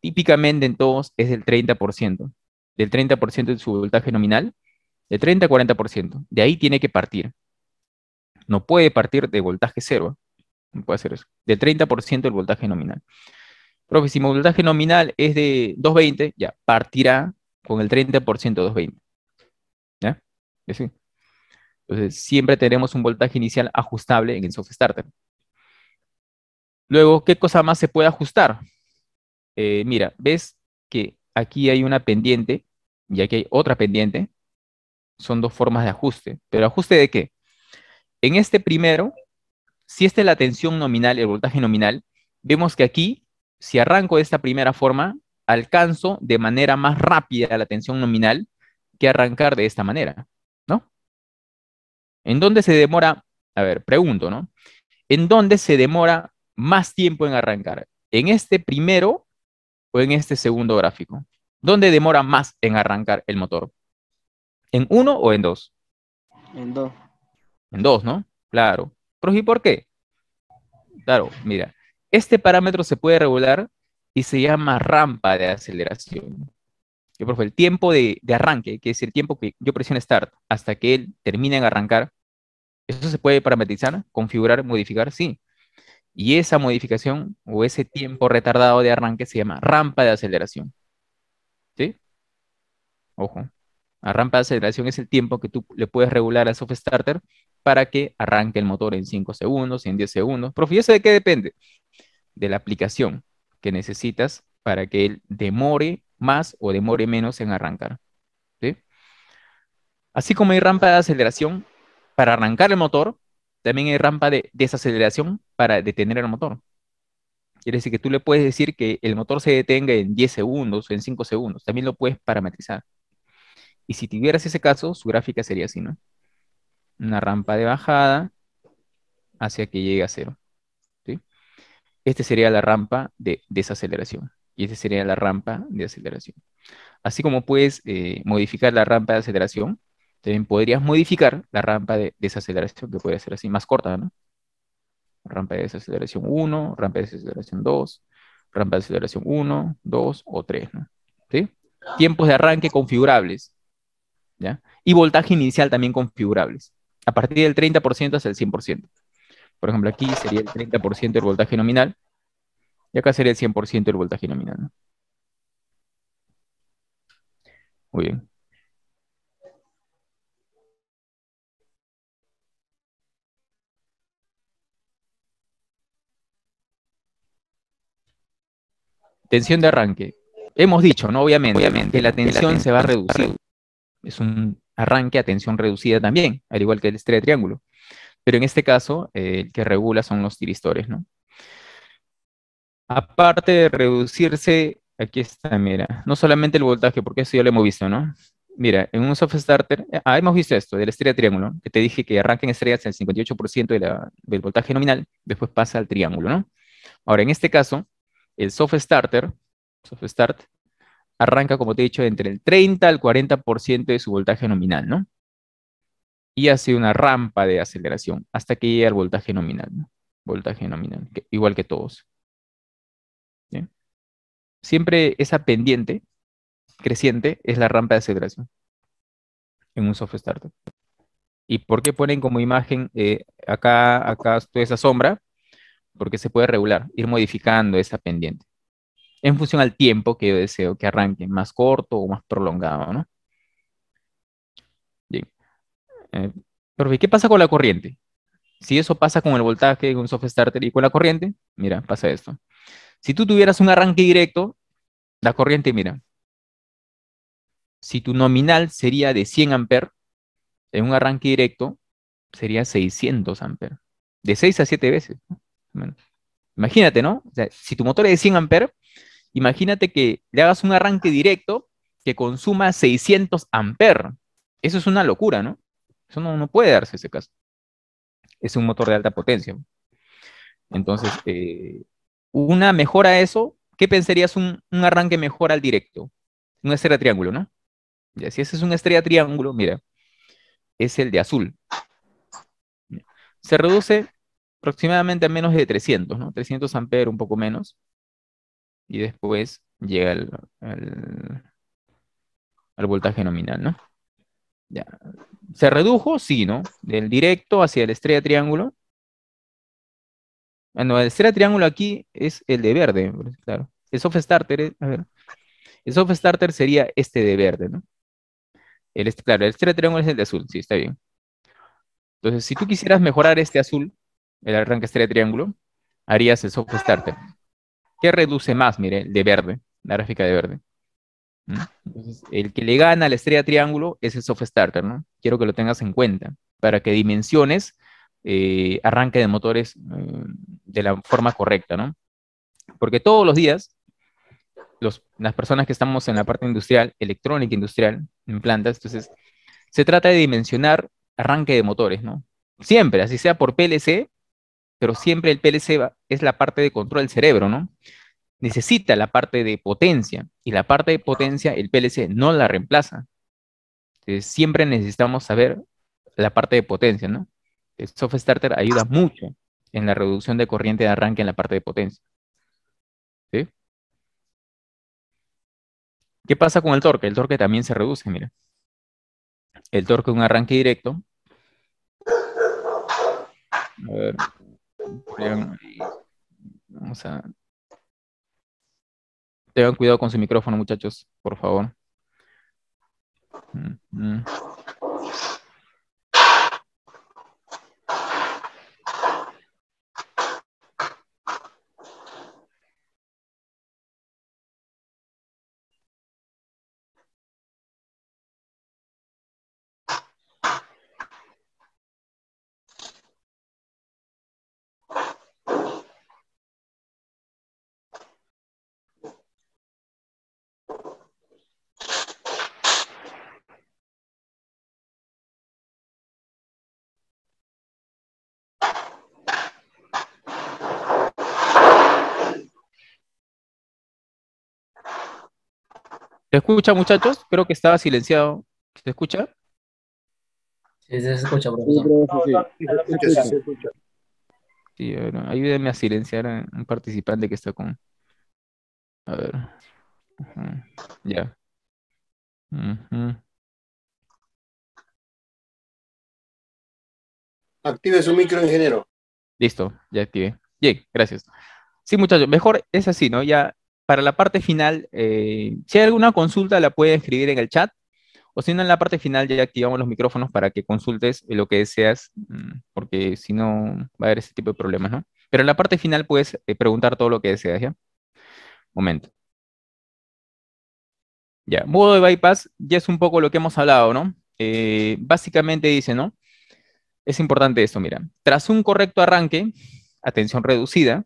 Típicamente en todos es del 30%. Del 30% de su voltaje nominal, de 30 a 40%. De ahí tiene que partir. No puede partir de voltaje cero. No puede hacer eso. Del 30% del voltaje nominal. Pero si mi voltaje nominal es de 220, ya, partirá con el 30% 220. ¿Ya? decir... Entonces, siempre tenemos un voltaje inicial ajustable en el soft starter. Luego, ¿qué cosa más se puede ajustar? Eh, mira, ves que aquí hay una pendiente y aquí hay otra pendiente. Son dos formas de ajuste. ¿Pero ajuste de qué? En este primero, si esta es la tensión nominal, el voltaje nominal, vemos que aquí, si arranco de esta primera forma, alcanzo de manera más rápida la tensión nominal que arrancar de esta manera. ¿En dónde se demora? A ver, pregunto, ¿no? ¿En dónde se demora más tiempo en arrancar? ¿En este primero o en este segundo gráfico? ¿Dónde demora más en arrancar el motor? ¿En uno o en dos? En dos. En dos, ¿no? Claro. ¿Y por qué? Claro, mira, este parámetro se puede regular y se llama rampa de aceleración el tiempo de, arranque, que es el tiempo que yo presiono Start hasta que él termine en arrancar, ¿eso se puede parametrizar, configurar, modificar? Sí. Y esa modificación o ese tiempo retardado de arranque se llama rampa de aceleración. ¿Sí? Ojo. La rampa de aceleración es el tiempo que tú le puedes regular a soft starter para que arranque el motor en 5 segundos, en 10 segundos. Profe, ¿y eso de qué depende? De la aplicación que necesitas para que él demore más o demore menos en arrancar. Así como hay rampa de aceleración para arrancar el motor, también hay rampa de desaceleración para detener el motor. Quiere decir que tú le puedes decir que el motor se detenga en 10 segundos, o en 5 segundos. También lo puedes parametrizar. Y si tuvieras ese caso, su gráfica sería así, ¿no? Una rampa de bajada hacia que llegue a cero. ¿sí? Esta sería la rampa de desaceleración y esta sería la rampa de aceleración. Así como puedes eh, modificar la rampa de aceleración, también podrías modificar la rampa de desaceleración, que puede ser así, más corta, ¿no? Rampa de desaceleración 1, rampa de desaceleración 2, rampa de aceleración 1, 2 o 3, ¿no? ¿Sí? Tiempos de arranque configurables, ¿ya? Y voltaje inicial también configurables, a partir del 30% hasta el 100%. Por ejemplo, aquí sería el 30% del voltaje nominal, y acá sería el 100% del voltaje nominal. Muy bien. Tensión de arranque. Hemos dicho, ¿no? Obviamente, que la tensión se va a reducir. Es un arranque a tensión reducida también, al igual que el estrella de triángulo. Pero en este caso, eh, el que regula son los tiristores, ¿no? aparte de reducirse, aquí está, mira, no solamente el voltaje, porque eso ya lo hemos visto, ¿no? Mira, en un soft starter, ah, hemos visto esto, de la estrella triángulo, que te dije que arranca en estrellas el 58% del voltaje nominal, después pasa al triángulo, ¿no? Ahora, en este caso, el soft starter, soft start, arranca, como te he dicho, entre el 30 al 40% de su voltaje nominal, ¿no? Y hace una rampa de aceleración hasta que llegue al voltaje nominal, ¿no? Voltaje nominal, igual que todos siempre esa pendiente creciente es la rampa de aceleración en un soft starter ¿Y por qué ponen como imagen eh, acá, acá toda esa sombra? Porque se puede regular, ir modificando esa pendiente en función al tiempo que yo deseo que arranque, más corto o más prolongado, ¿no? Bien. Eh, pero ¿qué pasa con la corriente? Si eso pasa con el voltaje, en un soft starter y con la corriente, mira, pasa esto. Si tú tuvieras un arranque directo, la corriente, mira, si tu nominal sería de 100 amperes, en un arranque directo sería 600 amperes, de 6 a 7 veces. Imagínate, ¿no? O sea, si tu motor es de 100 amperes, imagínate que le hagas un arranque directo que consuma 600 amperes. Eso es una locura, ¿no? Eso no, puede darse ese caso. Es un motor de alta potencia. Entonces, eh, una mejora a eso, ¿qué pensarías un, un arranque mejor al directo? Una estrella triángulo, ¿no? Ya, si ese es una estrella triángulo, mira, es el de azul. Se reduce aproximadamente a menos de 300, ¿no? 300 amperes, un poco menos. Y después llega al, voltaje nominal, ¿no? Ya. ¿Se redujo? Sí, ¿no? Del directo hacia la estrella triángulo bueno, el estrella triángulo aquí es el de verde, claro. El soft starter, eh, a ver. El soft starter sería este de verde, ¿no? El este, claro, el estrella triángulo es el de azul, sí, está bien. Entonces, si tú quisieras mejorar este azul, el arranque estrella triángulo, harías el soft starter. ¿Qué reduce más? Mire, el de verde, la gráfica de verde.
¿Mm? Entonces,
el que le gana al la estrella triángulo es el soft starter, ¿no? Quiero que lo tengas en cuenta para que dimensiones eh, arranque de motores eh, de la forma correcta, ¿no? Porque todos los días, las personas que estamos en la parte industrial, electrónica industrial, en plantas, entonces, se trata de dimensionar arranque de motores, ¿no? Siempre, así sea por PLC, pero siempre el PLC es la parte de control del cerebro, ¿no? Necesita la parte de potencia y la parte de potencia el PLC no la reemplaza. Entonces, siempre necesitamos saber la parte de potencia, ¿no? El soft starter ayuda mucho en la reducción de corriente de arranque en la parte de potencia. ¿Sí? ¿Qué pasa con el torque? El torque también se reduce, mira. El torque de un arranque directo. A ver. Vamos a. Tengan cuidado con su micrófono, muchachos, por favor. Mm, mm. ¿Se escucha, muchachos? Creo que estaba silenciado. ¿Se escucha?
Sí, se escucha, profesor.
Sí, bueno, ayúdenme a silenciar a un participante que está con... A ver. Ya.
Active su micro, ingeniero. Listo,
ya active. Bien, gracias. Sí, muchachos, mejor es así, ¿no? Ya para la parte final, eh, si hay alguna consulta la puedes escribir en el chat o si no en la parte final ya activamos los micrófonos para que consultes lo que deseas, mm, porque si no va a haber ese tipo de problemas, ¿no? Pero en la parte final puedes eh, preguntar todo lo que deseas, ¿ya? Momento. Ya, modo de bypass ya es un poco lo que hemos hablado, ¿no? Eh, básicamente dice, ¿no? Es importante esto, mira. Tras un correcto arranque, atención reducida,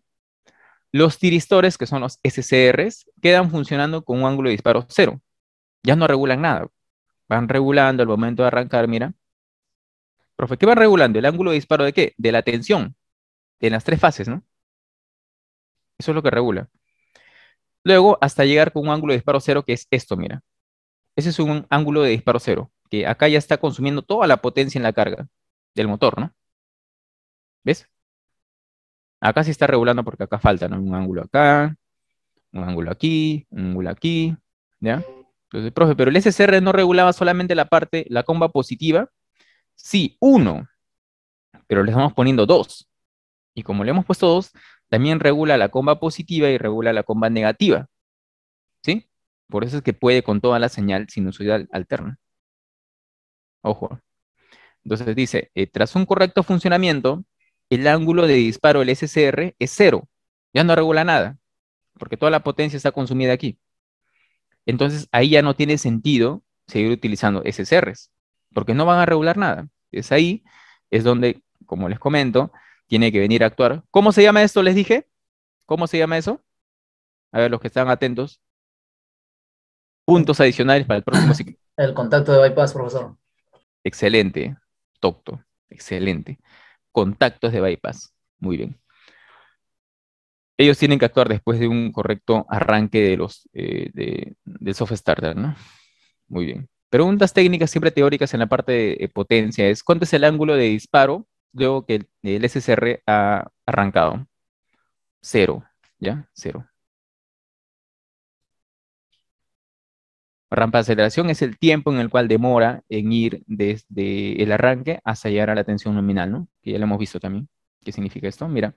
los tiristores, que son los SCRs, quedan funcionando con un ángulo de disparo cero. Ya no regulan nada. Van regulando al momento de arrancar, mira. Profe, ¿qué van regulando? ¿El ángulo de disparo de qué? De la tensión. En las tres fases, ¿no? Eso es lo que regula. Luego, hasta llegar con un ángulo de disparo cero, que es esto, mira. Ese es un ángulo de disparo cero, que acá ya está consumiendo toda la potencia en la carga del motor, ¿no? ¿Ves? Acá sí está regulando porque acá falta, ¿no? Un ángulo acá, un ángulo aquí, un ángulo aquí, ¿ya? Entonces, profe, pero el SCR no regulaba solamente la parte, la comba positiva. Sí, uno, pero le estamos poniendo dos. Y como le hemos puesto dos, también regula la comba positiva y regula la comba negativa. ¿Sí? Por eso es que puede con toda la señal sinusoidal alterna. Ojo. Entonces dice, eh, tras un correcto funcionamiento, el ángulo de disparo del SCR es cero. Ya no regula nada, porque toda la potencia está consumida aquí. Entonces ahí ya no tiene sentido seguir utilizando SCRs, porque no van a regular nada. Es ahí, es donde, como les comento, tiene que venir a actuar. ¿Cómo se llama esto? Les dije. ¿Cómo se llama eso? A ver, los que están atentos. Puntos adicionales para el próximo ciclo. El contacto de bypass, profesor. Excelente, Tocto. Excelente contactos de bypass. Muy bien. Ellos tienen que actuar después de un correcto arranque de los, eh, de, del soft starter, ¿no? Muy bien. Preguntas técnicas siempre teóricas en la parte de potencia es, ¿cuánto es el ángulo de disparo luego que el, el SSR ha arrancado? Cero, ¿ya? Cero. Rampa de aceleración es el tiempo en el cual demora en ir desde el arranque hasta llegar a la tensión nominal, ¿no? Que ya lo hemos visto también. ¿Qué significa esto? Mira,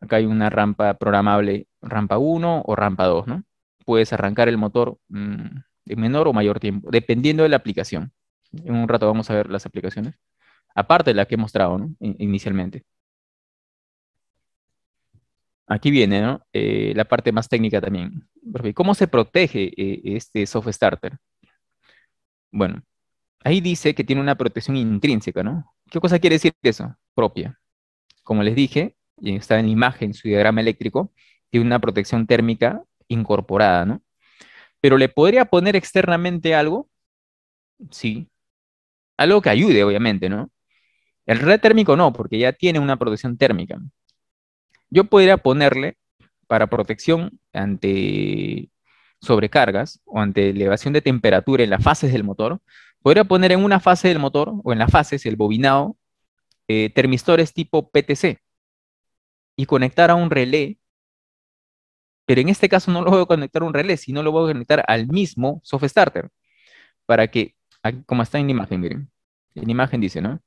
acá hay una rampa programable, rampa 1 o rampa 2, ¿no? Puedes arrancar el motor de mm, en menor o mayor tiempo, dependiendo de la aplicación. En un rato vamos a ver las aplicaciones, aparte de la que he mostrado ¿no? inicialmente. Aquí viene eh, la parte más técnica también. ¿Cómo se protege eh, este soft starter? Bueno, ahí dice que tiene una protección intrínseca, ¿no? ¿Qué cosa quiere decir eso? Propia. Como les dije, está en imagen, su diagrama eléctrico, tiene una protección térmica incorporada, ¿no? Pero le podría poner externamente algo, sí. Algo que ayude, obviamente, ¿no? El red térmico no, porque ya tiene una protección térmica. Yo podría ponerle para protección ante sobrecargas o ante elevación de temperatura en las fases del motor, podría poner en una fase del motor o en las fases el bobinado eh, termistores tipo PTC y conectar a un relé. Pero en este caso no lo voy a conectar a un relé, sino lo voy a conectar al mismo soft starter para que, como está en la imagen, miren, en la imagen dice, ¿no?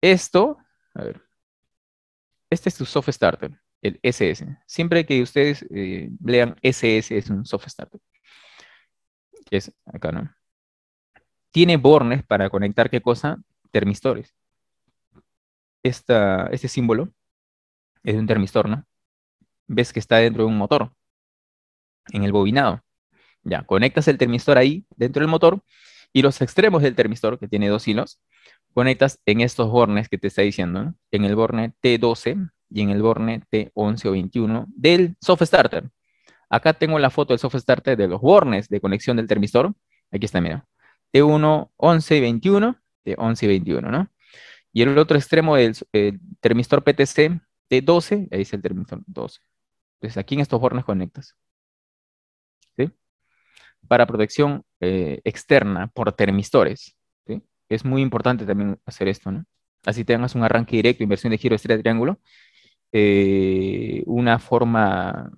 Esto, a ver, este es tu soft starter, el SS. Siempre que ustedes eh, lean SS es un soft starter. es acá, ¿no? Tiene bornes para conectar qué cosa? Termistores. este símbolo es un termistor, ¿no? Ves que está dentro de un motor, en el bobinado. Ya, conectas el termistor ahí, dentro del motor, y los extremos del termistor, que tiene dos hilos, conectas en estos bornes que te está diciendo, en el borne T12 y en el borne T11 o 21 del soft starter. Acá tengo la foto del soft starter de los bornes de conexión del termistor. Aquí está, mira. T1, 11 y 21, T11 y 21, ¿no? Y el otro extremo del termistor PTC, T12, ahí dice el termistor 12. Entonces aquí en estos bornes conectas. ¿Sí? Para protección eh, externa por termistores es muy importante también hacer esto, ¿no? Así tengas un arranque directo, inversión de giro, estrella, triángulo, eh, una forma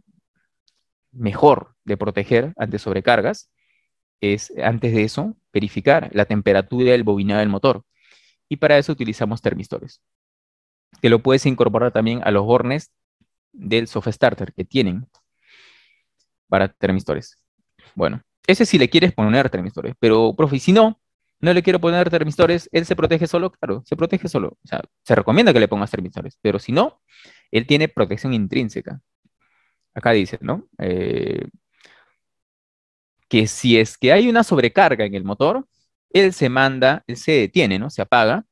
mejor de proteger ante sobrecargas es, antes de eso, verificar la temperatura del bobinado del motor. Y para eso utilizamos termistores, que lo puedes incorporar también a los bornes del soft starter que tienen para termistores. Bueno, ese si sí le quieres poner termistores, pero profe, si no, no le quiero poner termistores, él se protege solo, claro, se protege solo. O sea, se recomienda que le pongas termistores, pero si no, él tiene protección intrínseca. Acá dice, ¿no? Eh, que si es que hay una sobrecarga en el motor, él se manda, él se detiene, ¿no? Se apaga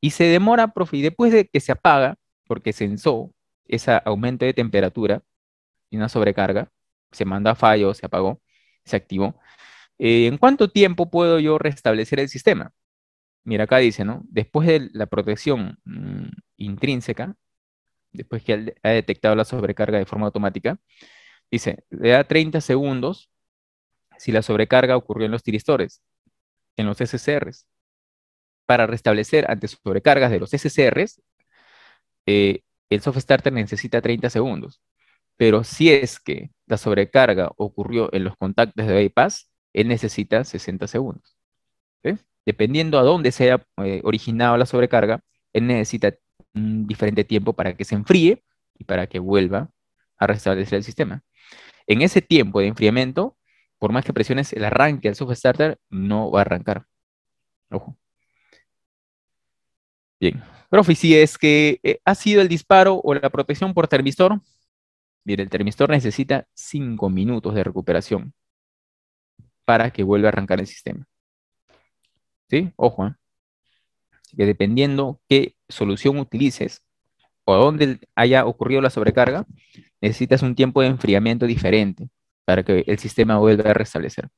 y se demora, y después de que se apaga, porque sensó ese aumento de temperatura y una sobrecarga, se manda a fallo, se apagó, se activó, eh, ¿en cuánto tiempo puedo yo restablecer el sistema? Mira, acá dice, ¿no? Después de la protección mm, intrínseca, después que ha detectado la sobrecarga de forma automática, dice, le da 30 segundos si la sobrecarga ocurrió en los tiristores, en los SCRs, para restablecer ante sobrecargas de los SCRs, eh, el soft starter necesita 30 segundos. Pero si es que la sobrecarga ocurrió en los contactos de bypass, él necesita 60 segundos. Dependiendo a dónde sea eh, originada la sobrecarga, él necesita un diferente tiempo para que se enfríe y para que vuelva a restablecer el sistema. En ese tiempo de enfriamiento, por más que presiones el arranque del Starter, no va a arrancar. Ojo. Bien. Profe, si es que eh, ha sido el disparo o la protección por termistor, mire, el termistor necesita 5 minutos de recuperación para que vuelva a arrancar el sistema. ¿Sí? Ojo. ¿eh? Así que dependiendo qué solución utilices o dónde haya ocurrido la sobrecarga, necesitas un tiempo de enfriamiento diferente para que el sistema vuelva a restablecer.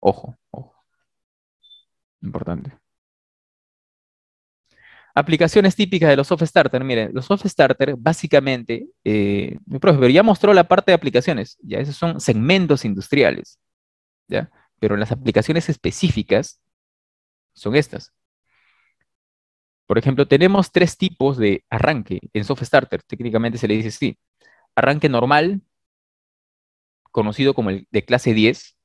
Ojo, ojo. Importante. Aplicaciones típicas de los soft starter. Miren, los soft starter básicamente, eh, mi profe, pero ya mostró la parte de aplicaciones. Ya esos son segmentos industriales. ¿ya? Pero las aplicaciones específicas son estas. Por ejemplo, tenemos tres tipos de arranque en Soft Starter. Técnicamente se le dice así. Arranque normal, conocido como el de clase 10.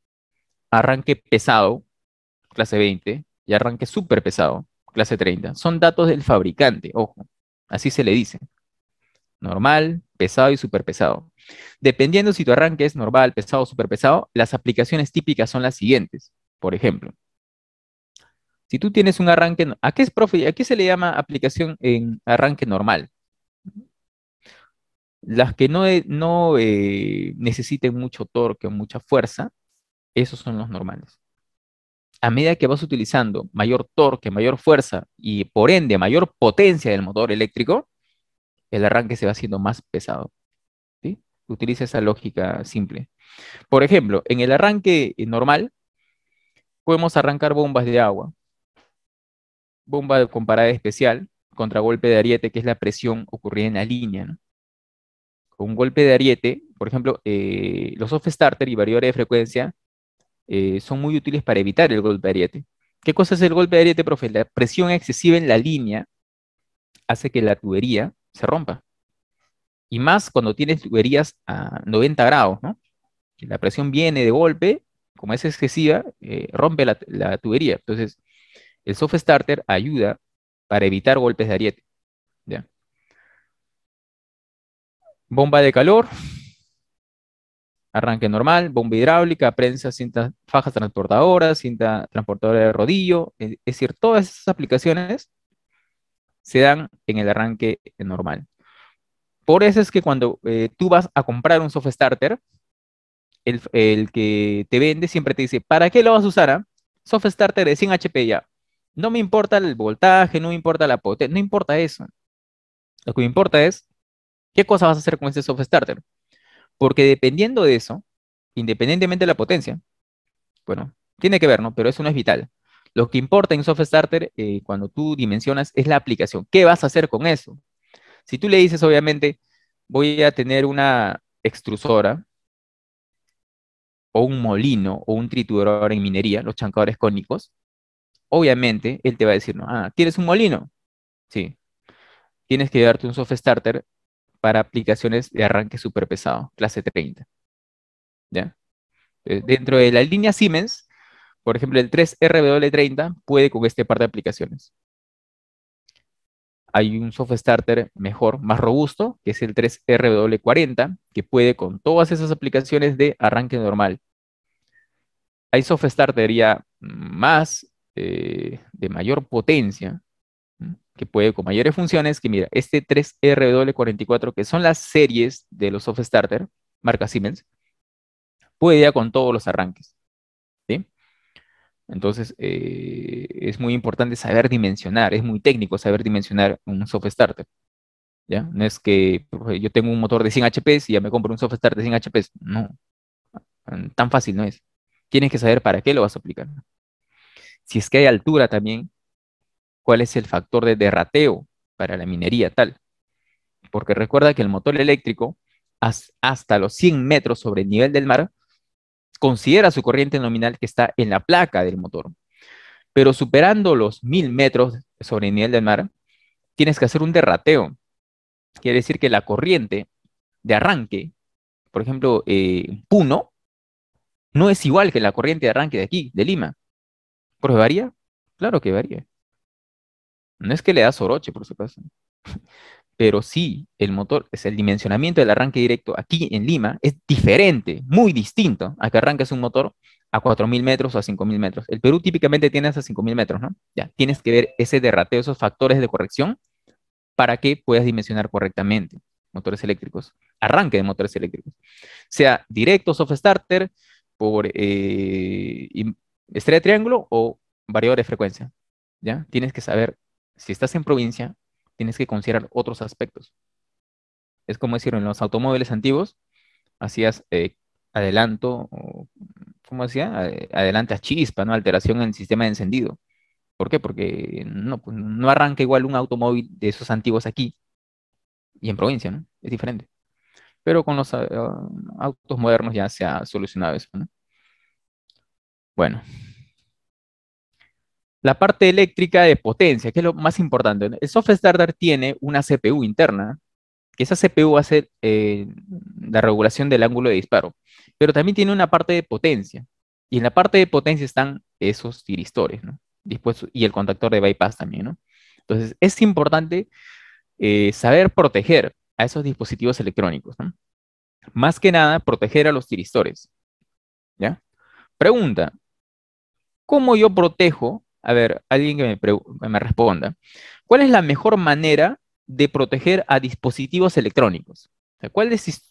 Arranque pesado, clase 20. Y arranque súper pesado, clase 30. Son datos del fabricante, ojo. Así se le dice normal, pesado y superpesado. pesado. Dependiendo si tu arranque es normal, pesado o superpesado, pesado, las aplicaciones típicas son las siguientes. Por ejemplo, si tú tienes un arranque, ¿a qué, es, profe, ¿a qué se le llama aplicación en arranque normal? Las que no, eh, no eh, necesiten mucho torque o mucha fuerza, esos son los normales. A medida que vas utilizando mayor torque, mayor fuerza y por ende mayor potencia del motor eléctrico, el arranque se va haciendo más pesado. Utiliza esa lógica simple. Por ejemplo, en el arranque eh, normal, podemos arrancar bombas de agua, bomba con parada especial, golpe de ariete, que es la presión ocurrida en la línea. Con un golpe de ariete, por ejemplo, eh, los off-starter y variadores de frecuencia eh, son muy útiles para evitar el golpe de ariete. ¿Qué cosa es el golpe de ariete, profe? La presión excesiva en la línea hace que la tubería se rompa. Y más cuando tienes tuberías a 90 grados, ¿no? la presión viene de golpe, como es excesiva, eh, rompe la, tubería. Entonces, el soft starter ayuda para evitar golpes de ariete. Bomba de calor, arranque normal, bomba hidráulica, prensa, cintas, fajas transportadoras, cinta transportadora de rodillo, es decir, todas esas aplicaciones se dan en el arranque normal. Por eso es que cuando eh, tú vas a comprar un soft starter, el, que te vende siempre te dice, ¿para qué lo vas a usar? Ah? Soft starter de 100 HP ya. No me importa el voltaje, no me importa la potencia, no importa eso. Lo que me importa es qué cosa vas a hacer con este soft starter. Porque dependiendo de eso, independientemente de la potencia, bueno, tiene que ver, ¿no? Pero eso no es vital. Lo que importa en soft starter, eh, cuando tú dimensionas, es la aplicación. ¿Qué vas a hacer con eso? Si tú le dices, obviamente, voy a tener una extrusora o un molino o un triturador en minería, los chancadores cónicos, obviamente él te va a decir, no, ah, ¿tienes un molino? Sí. Tienes que darte un soft starter para aplicaciones de arranque super pesado, clase 30. ¿Ya? Eh, dentro de la línea Siemens, por ejemplo, el 3RW30 puede con este par de aplicaciones. Hay un soft starter mejor, más robusto, que es el 3RW40, que puede con todas esas aplicaciones de arranque normal. Hay soft starter ya más, eh, de mayor potencia, que puede con mayores funciones, que mira, este 3RW44, que son las series de los soft starter, marca Siemens, puede ya con todos los arranques. Entonces, eh, es muy importante saber dimensionar, es muy técnico saber dimensionar un soft starter. ¿ya? No es que yo tengo un motor de 100 HP y ya me compro un soft starter de 100 HP. No, mm, tan fácil no es. Tienes que saber para qué lo vas a aplicar. Si es que hay altura también, cuál es el factor de derrateo para la minería tal. Porque recuerda que el motor eléctrico, hasta los 100 metros sobre el nivel del mar, considera su corriente nominal que está en la placa del motor. Pero superando los mil metros sobre nivel del mar, tienes que hacer un derrateo. Quiere decir que la corriente de arranque, por ejemplo, eh, Puno, no es igual que la corriente de arranque de aquí, de Lima. ¿Por qué varía? Claro que varía. No es que le das oroche, por supuesto pero sí el motor, es el dimensionamiento del arranque directo aquí en Lima es diferente, muy distinto a que arranques un motor a 4.000 metros o a 5.000 metros. El Perú típicamente tiene hasta 5.000 metros, ¿no? Ya, tienes que ver ese derrateo, esos factores de corrección para que puedas dimensionar correctamente motores eléctricos, arranque de motores eléctricos, sea directo, soft starter, por eh, estrella de triángulo o variador de frecuencia, ¿ya? Tienes que saber si estás en provincia tienes que considerar otros aspectos. Es como decir, en los automóviles antiguos hacías eh, adelanto, ¿cómo decía? Adelante a chispa, ¿no? Alteración en el sistema de encendido. ¿Por qué? Porque no, pues, no arranca igual un automóvil de esos antiguos aquí y en provincia, ¿no? Es diferente. Pero con los eh, autos modernos ya se ha solucionado eso, ¿no? Bueno, la parte eléctrica de potencia, que es lo más importante. El software starter tiene una CPU interna, que esa CPU hace eh, la regulación del ángulo de disparo, pero también tiene una parte de potencia. Y en la parte de potencia están esos tiristores, ¿no? y el contactor de bypass también, ¿no? Entonces, es importante eh, saber proteger a esos dispositivos electrónicos, ¿no? Más que nada, proteger a los tiristores, ¿ya? Pregunta, ¿cómo yo protejo a ver, alguien que me, responda. ¿Cuál es la mejor manera de proteger a dispositivos electrónicos? ¿cuál, es,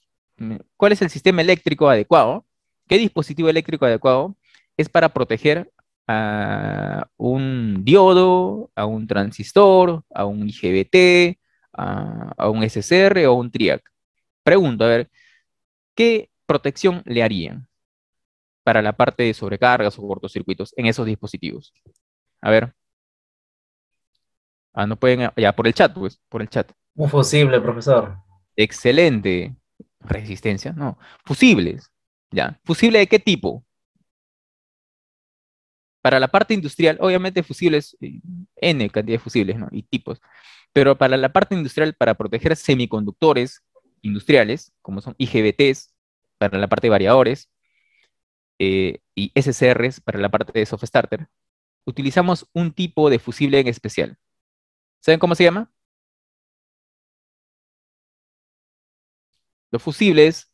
el sistema eléctrico adecuado? ¿Qué dispositivo eléctrico adecuado es para proteger a un diodo, a un transistor, a un IGBT, a, un SSR o un TRIAC? Pregunto, a ver, ¿qué protección le harían para la parte de sobrecargas o cortocircuitos en esos dispositivos? A ver. Ah, no pueden. Ah, ya, por el chat, pues. Por el chat. Un fusible, profesor. Excelente. Resistencia, no. Fusibles. Ya. ¿Fusible de qué tipo? Para la parte industrial, obviamente fusibles, eh, N cantidad de fusibles, ¿no? Y tipos. Pero para la parte industrial, para proteger semiconductores industriales, como son IGBTs, para la parte de variadores, eh, y SCRs para la parte de soft starter, utilizamos un tipo de
fusible en especial. ¿Saben cómo se llama?
Los fusibles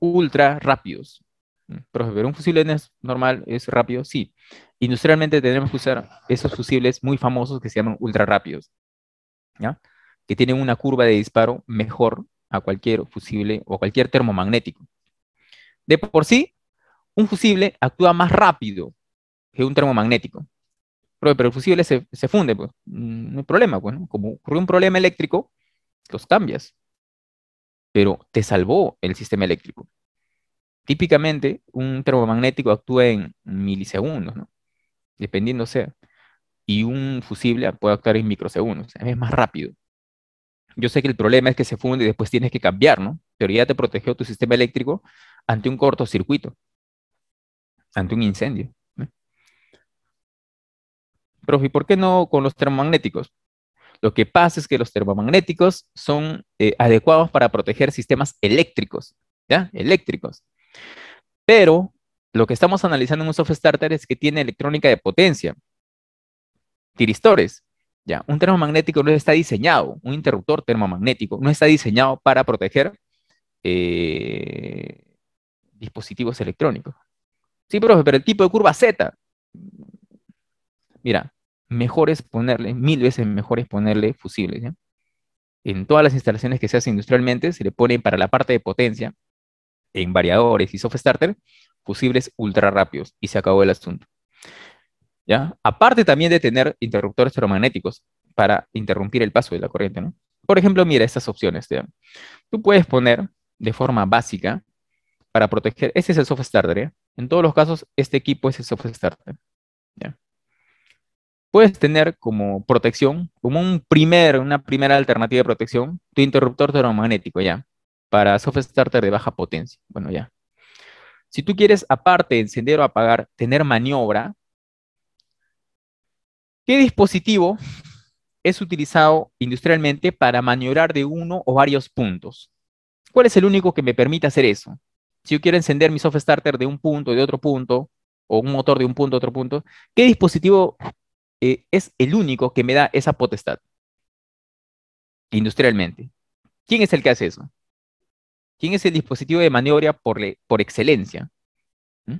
ultra rápidos. Mm, profe, un fusible es normal, es rápido, sí. Industrialmente tenemos que usar esos fusibles muy famosos que se llaman ultra rápidos, que tienen una curva de disparo mejor a cualquier fusible o cualquier termomagnético. De por sí, un fusible actúa más rápido que un termomagnético. Pero, el fusible se, funde, pues. Mm, no hay problema, pues, Como ocurrió un problema eléctrico, los cambias. Pero te salvó el sistema eléctrico. Típicamente, un termomagnético actúa en milisegundos, ¿no? Dependiendo sea. Y un fusible puede actuar en microsegundos, es más rápido. Yo sé que el problema es que se funde y después tienes que cambiar, ¿no? Pero ya te protegió tu sistema eléctrico ante un cortocircuito, ante un incendio profe, ¿y por qué no con los termomagnéticos? Lo que pasa es que los termomagnéticos son eh, adecuados para proteger sistemas eléctricos, ¿ya? Eléctricos. Pero lo que estamos analizando en un soft starter es que tiene electrónica de potencia, tiristores, ¿ya? Un termomagnético no está diseñado, un interruptor termomagnético no está diseñado para proteger eh, dispositivos electrónicos. Sí, profe, pero el tipo de curva Z. Mira, mejor es ponerle, mil veces mejor es ponerle fusibles. En todas las instalaciones que se hacen industrialmente, se le ponen para la parte de potencia, en variadores y soft starter, fusibles ultra rápidos y se acabó el asunto. ¿Ya? Aparte también de tener interruptores ferromagnéticos para interrumpir el paso de la corriente, Por ejemplo, mira estas opciones. ¿ya? Tú puedes poner de forma básica para proteger, este es el soft starter, En todos los casos, este equipo es el soft starter puedes tener como protección, como un una primera alternativa de protección, tu interruptor termomagnético ya, para soft starter de baja potencia. Bueno, ya. Si tú quieres, aparte de encender o apagar, tener maniobra, ¿qué dispositivo es utilizado industrialmente para maniobrar de uno o varios puntos? ¿Cuál es el único que me permite hacer eso? Si yo quiero encender mi soft starter de un punto, de otro punto, o un motor de un punto a otro punto, ¿qué dispositivo eh, es el único que me da esa potestad industrialmente. ¿Quién es el que hace eso? ¿Quién es el dispositivo de maniobra por, por excelencia? ¿Mm?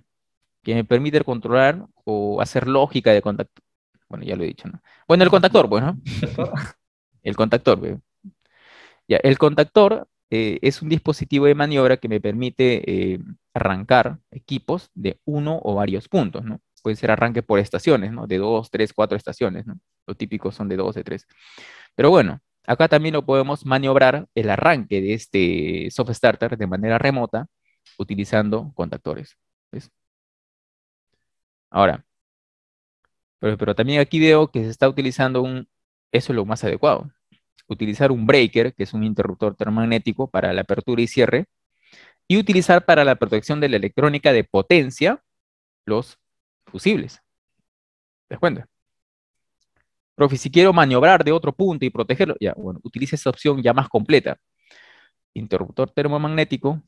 Que me permite controlar o hacer lógica de contacto. Bueno, ya lo he dicho, ¿no? Bueno, el contactor, bueno. Pues, (laughs) el contactor, veo pues. Ya, el contactor eh, es un dispositivo de maniobra que me permite eh, arrancar equipos de uno o varios puntos, ¿no? puede ser arranque por estaciones, ¿no? De dos, tres, cuatro estaciones, ¿no? Lo típico son de dos, de tres. Pero bueno, acá también lo podemos maniobrar el arranque de este soft starter de manera remota utilizando contactores. Ahora, pero, pero también aquí veo que se está utilizando un, eso es lo más adecuado, utilizar un breaker, que es un interruptor termagnético para la apertura y cierre, y utilizar para la protección de la electrónica de potencia los fusibles. ¿Te das cuenta? si quiero maniobrar de otro punto y protegerlo, ya, bueno, utilice esa opción ya más completa. Interruptor termomagnético,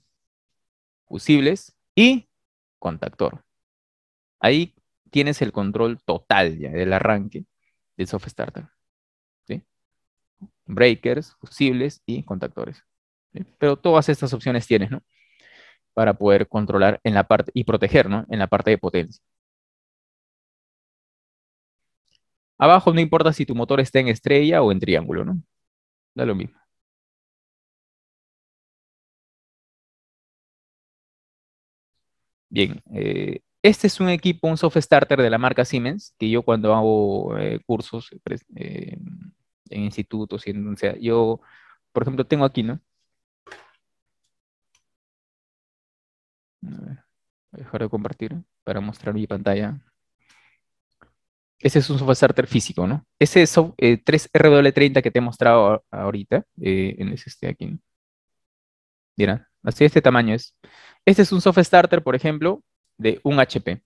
fusibles y contactor. Ahí tienes el control total ya del arranque del soft starter. Breakers, fusibles y contactores. Pero todas estas opciones tienes, ¿no? Para poder controlar en la parte y proteger, ¿no? En la parte de potencia.
Abajo no importa si tu motor está en estrella o en triángulo, ¿no? Da lo mismo.
Bien, eh, este es un equipo, un soft starter de la marca Siemens, que yo cuando hago eh, cursos eh, en institutos, sea, yo, por ejemplo, tengo aquí, ¿no? A ver, voy a dejar de compartir para mostrar mi pantalla. Ese es un soft starter físico, ¿no? Ese 3RW30 eh, que te he mostrado ahorita, eh, en este aquí. Mira, así este tamaño es. Este es un soft starter, por ejemplo, de un HP.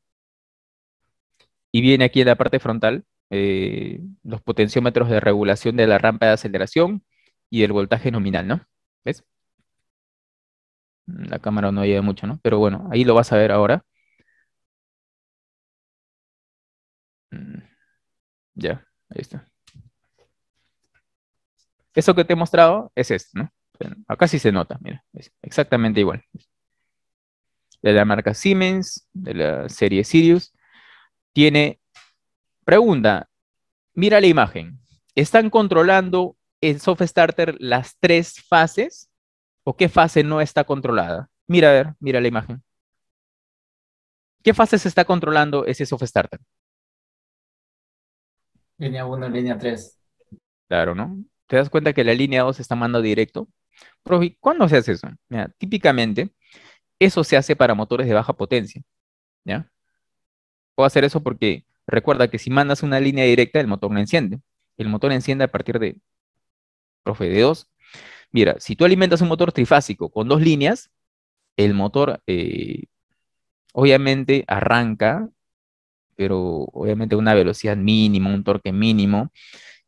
Y viene aquí en la parte frontal eh, los potenciómetros de regulación de la rampa de aceleración y el voltaje nominal, ¿no? ¿Ves? La cámara no ayuda mucho, ¿no? Pero bueno, ahí lo vas a ver ahora. Ya, ahí está. Eso que te he mostrado es esto, ¿no? Acá sí se nota, mira, exactamente igual. De la marca Siemens, de la serie Sirius, tiene pregunta, mira la imagen, ¿están controlando en starter las tres fases o qué fase no está controlada? Mira, a ver, mira la imagen. ¿Qué fase se está controlando ese soft starter? Línea 1, línea 3. Claro, ¿no? Te das cuenta que la línea 2 está mandando directo. Profe, ¿cuándo se hace eso? típicamente, eso se hace para motores de baja potencia. ¿Ya? Puedo hacer eso porque recuerda que si mandas una línea directa, el motor no enciende. El motor enciende a partir de, profe, de 2. Mira, si tú alimentas un motor trifásico con dos líneas, el motor eh, obviamente arranca pero obviamente una velocidad mínima, un torque mínimo,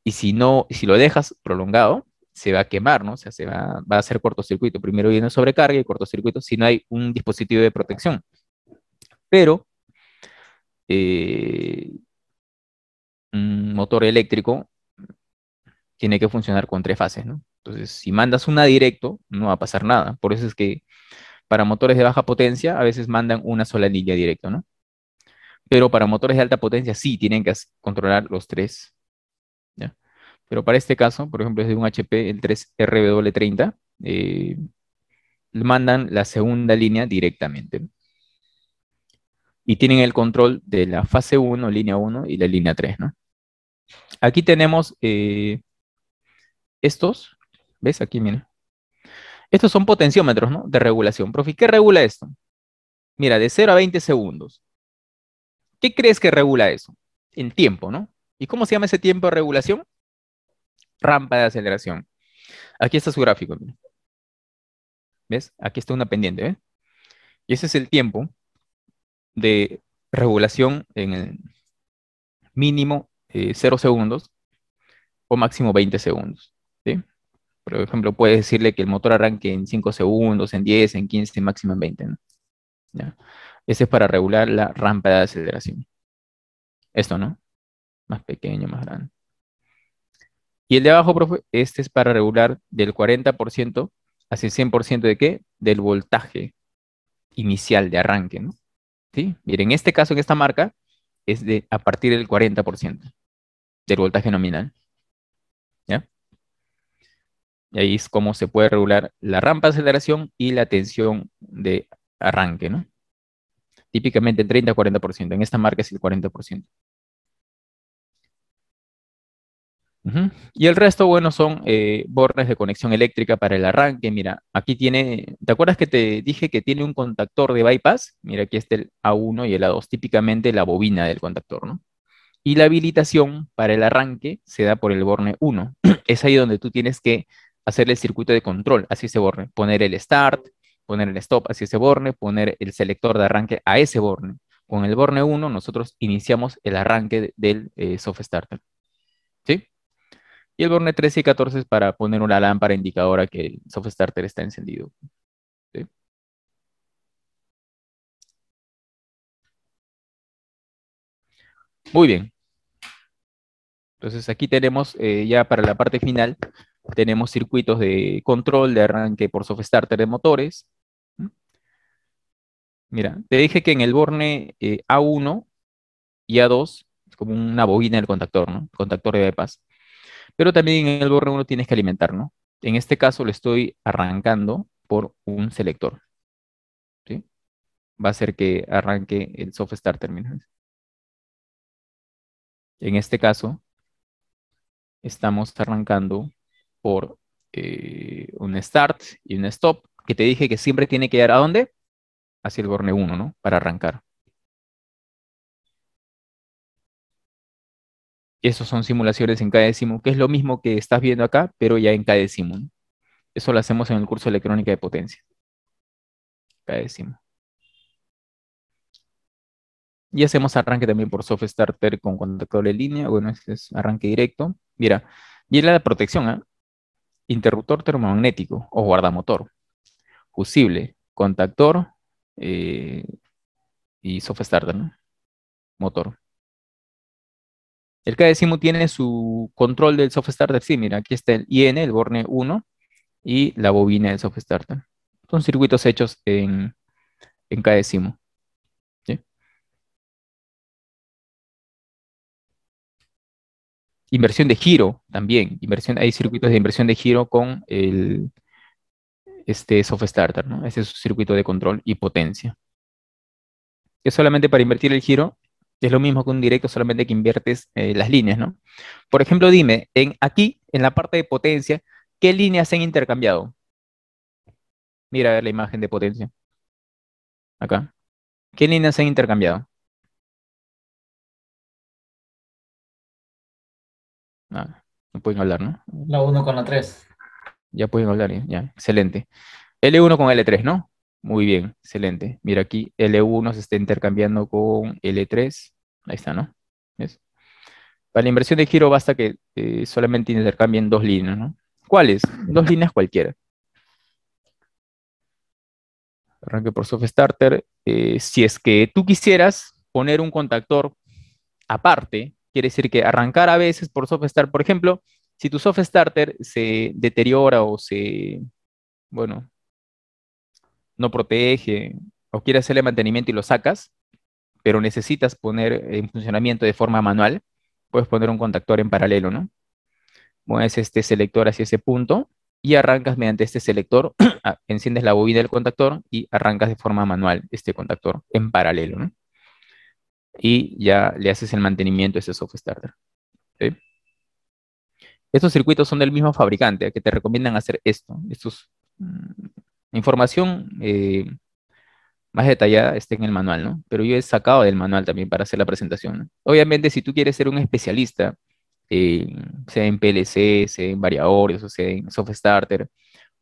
y si no, si lo dejas prolongado, se va a quemar, ¿no? O sea, se va, va a hacer cortocircuito. Primero viene sobrecarga y cortocircuito si no hay un dispositivo de protección. Pero eh, un motor eléctrico tiene que funcionar con tres fases, ¿no? Entonces, si mandas una directo, no va a pasar nada. Por eso es que para motores de baja potencia, a veces mandan una sola línea directo, ¿no? Pero para motores de alta potencia sí tienen que controlar los tres. Pero para este caso, por ejemplo, es de un HP, el 3RW30, eh, mandan la segunda línea directamente. Y tienen el control de la fase 1, línea 1 y la línea 3. ¿no? Aquí tenemos eh, estos. ¿Ves? Aquí, mira. Estos son potenciómetros de regulación. Profi, ¿qué regula esto? Mira, de 0 a 20 segundos. ¿Qué crees que regula eso? En tiempo, ¿no? ¿Y cómo se llama ese tiempo de regulación? Rampa de aceleración. Aquí está su gráfico. ¿Ves? Aquí está una pendiente. ¿eh? Y ese es el tiempo de regulación en el mínimo 0 eh, segundos o máximo 20 segundos. Por ejemplo, puedes decirle que el motor arranque en 5 segundos, en 10, en 15, máximo en 20. ¿no? ¿Ya? Ese es para regular la rampa de aceleración. Esto, ¿no? Más pequeño, más grande. Y el de abajo, profe, este es para regular del 40% hacia el 100% de qué? Del voltaje inicial de arranque, ¿no? ¿Sí? Miren, en este caso, en esta marca, es de a partir del 40% del voltaje nominal. ¿Ya? Y ahí es como se puede regular la rampa de aceleración y la tensión de arranque, ¿no? típicamente 30-40%. En esta marca es el 40%. Y el resto, bueno, son eh, bornes de conexión eléctrica para el arranque. Mira, aquí tiene, ¿te acuerdas que te dije que tiene un contactor de bypass? Mira, aquí está el A1 y el A2, típicamente la bobina del contactor, ¿no? Y la habilitación para el arranque se da por el borne 1. (clears throat) Es ahí donde tú tienes que hacer el circuito de control, así se borne, poner el start, poner el stop hacia ese borne, poner el selector de arranque a ese borne. Con el borne 1 nosotros iniciamos el arranque del eh, soft starter. ¿Sí? Y el borne 13 y 14 es para poner una lámpara indicadora que el soft starter está encendido. ¿Sí? Muy bien. Entonces aquí tenemos eh, ya para la parte final tenemos circuitos de control de arranque por soft starter de motores, Mira, te dije que en el borne eh, A1 y A2 es como una bobina del contactor, ¿no? contactor de bypass. Pero también en el borne 1 tienes que alimentar, ¿no? En este caso lo estoy arrancando por un selector. ¿sí? Va a ser que arranque el soft start terminal. En este caso, estamos arrancando por eh, un start y un stop, que te dije que siempre tiene que ir a dónde? hacia el borne 1, ¿no? Para arrancar. Esas son simulaciones en cada décimo, que es lo mismo que estás viendo acá, pero ya en cada décimo. Eso lo hacemos en el curso de electrónica de potencia. Cada décimo. Y hacemos arranque también por soft starter con contactor de línea. Bueno, este es arranque directo. Mira, y la protección, ¿eh? Interruptor termomagnético o guardamotor. Fusible, contactor, eh, y starter, ¿no? Motor. El k tiene su control del soft starter. Sí, mira, aquí está el IN, el Borne 1 y la bobina del soft starter. Son circuitos hechos en, en k Inversión de giro también. Inversión, hay circuitos de inversión de giro con el, este soft starter, ¿no? Ese es su circuito de control y potencia. Es solamente para invertir el giro es lo mismo que un directo, solamente que inviertes eh, las líneas, ¿no? Por ejemplo, dime, en, aquí, en la parte de potencia, ¿qué líneas se han intercambiado? Mira la imagen de potencia. Acá. ¿Qué
líneas se han intercambiado?
Ah, no pueden hablar, ¿no? La 1 con la 3. Ya pueden hablar, ¿eh? ya, excelente. L1 con L3, ¿no? Muy bien, excelente. Mira aquí, L1 se está intercambiando con L3. Ahí está, ¿no? Para la inversión de giro basta que eh, solamente intercambien dos líneas, ¿no? ¿Cuáles? Dos líneas cualquiera. Arranque por soft starter. Eh, si es que tú quisieras poner un contactor aparte, quiere decir que arrancar a veces por soft starter, por ejemplo, si tu soft starter se deteriora o se, bueno, no protege o quieres hacerle mantenimiento y lo sacas, pero necesitas poner en funcionamiento de forma manual, puedes poner un contactor en paralelo, ¿no? Mueves este selector hacia ese punto y arrancas mediante este selector, (clears throat) ah, enciendes la bobina del contactor y arrancas de forma manual este contactor en paralelo, ¿no? Y ya le haces el mantenimiento a ese soft starter. ¿sí? Estos circuitos son del mismo fabricante, que te recomiendan hacer esto. Esto mm, información eh, más detallada, está en el manual, ¿no? Pero yo he sacado del manual también para hacer la presentación. Obviamente, si tú quieres ser un especialista, eh, sea en PLC, sea en variadores, o sea en soft starter,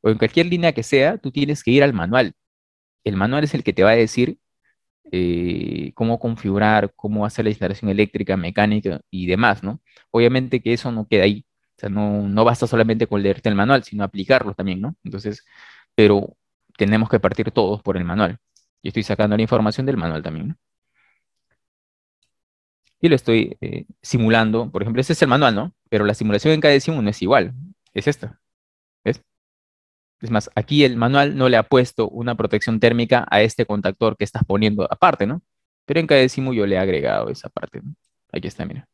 o en cualquier línea que sea, tú tienes que ir al manual. El manual es el que te va a decir eh, cómo configurar, cómo hacer la instalación eléctrica, mecánica y demás, ¿no? Obviamente que eso no queda ahí. O sea, no, basta solamente con leerte el manual, sino aplicarlo también, ¿no? Entonces, pero tenemos que partir todos por el manual. Yo estoy sacando la información del manual también, ¿no? Y lo estoy eh, simulando, por ejemplo, este es el manual, ¿no? Pero la simulación en cada décimo no es igual, es esta, ¿ves? Es más, aquí el manual no le ha puesto una protección térmica a este contactor que estás poniendo aparte, ¿no? Pero en cada décimo yo le he agregado esa parte, Aquí está, mira.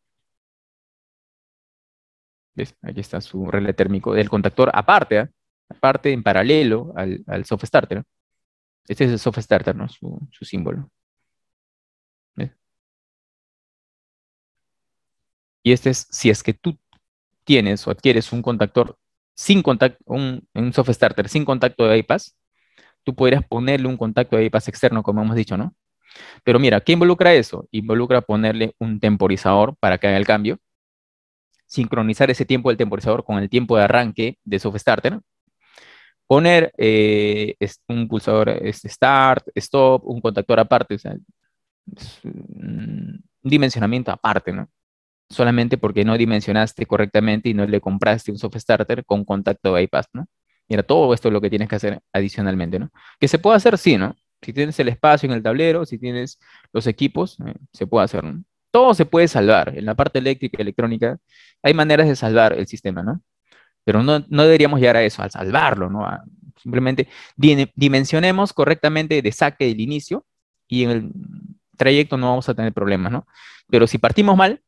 ¿Ves? Aquí está su relé térmico del contactor aparte, ¿ah? aparte, en paralelo al, soft starter. Este es el soft starter, ¿no? Su, símbolo.
Y este es, si es
que tú tienes o adquieres un contactor sin contacto, un, un soft starter sin contacto de bypass, tú podrías ponerle un contacto de bypass externo, como hemos dicho, ¿no? Pero mira, ¿qué involucra eso? Involucra ponerle un temporizador para que haga el cambio sincronizar ese tiempo del temporizador con el tiempo de arranque de soft SoftStarter, poner eh, un pulsador start, stop, un contactor aparte, o sea, un dimensionamiento aparte, ¿no? Solamente porque no dimensionaste correctamente y no le compraste un soft starter con contacto bypass, ¿no? Mira, todo esto es lo que tienes que hacer adicionalmente, ¿no? Que se puede hacer, sí, ¿no? Si tienes el espacio en el tablero, si tienes los equipos, eh, se puede hacer, ¿no? todo se puede salvar. En la parte eléctrica y electrónica hay maneras de salvar el sistema, ¿no? Pero no, deberíamos llegar a eso, al salvarlo, ¿no? simplemente dimensionemos correctamente de saque del inicio y en el trayecto no vamos a tener problemas, ¿no? Pero si partimos mal,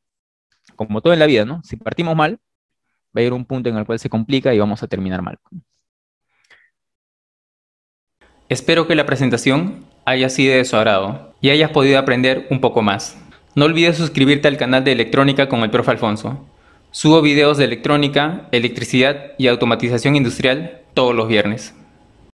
como todo en la vida, ¿no? Si partimos mal, va a ir un punto en el cual se complica y vamos a terminar mal. Espero que la presentación haya sido de su agrado y hayas podido aprender un poco más. No olvides suscribirte al canal de electrónica con el profe Alfonso. Subo videos de electrónica, electricidad y automatización industrial todos los viernes.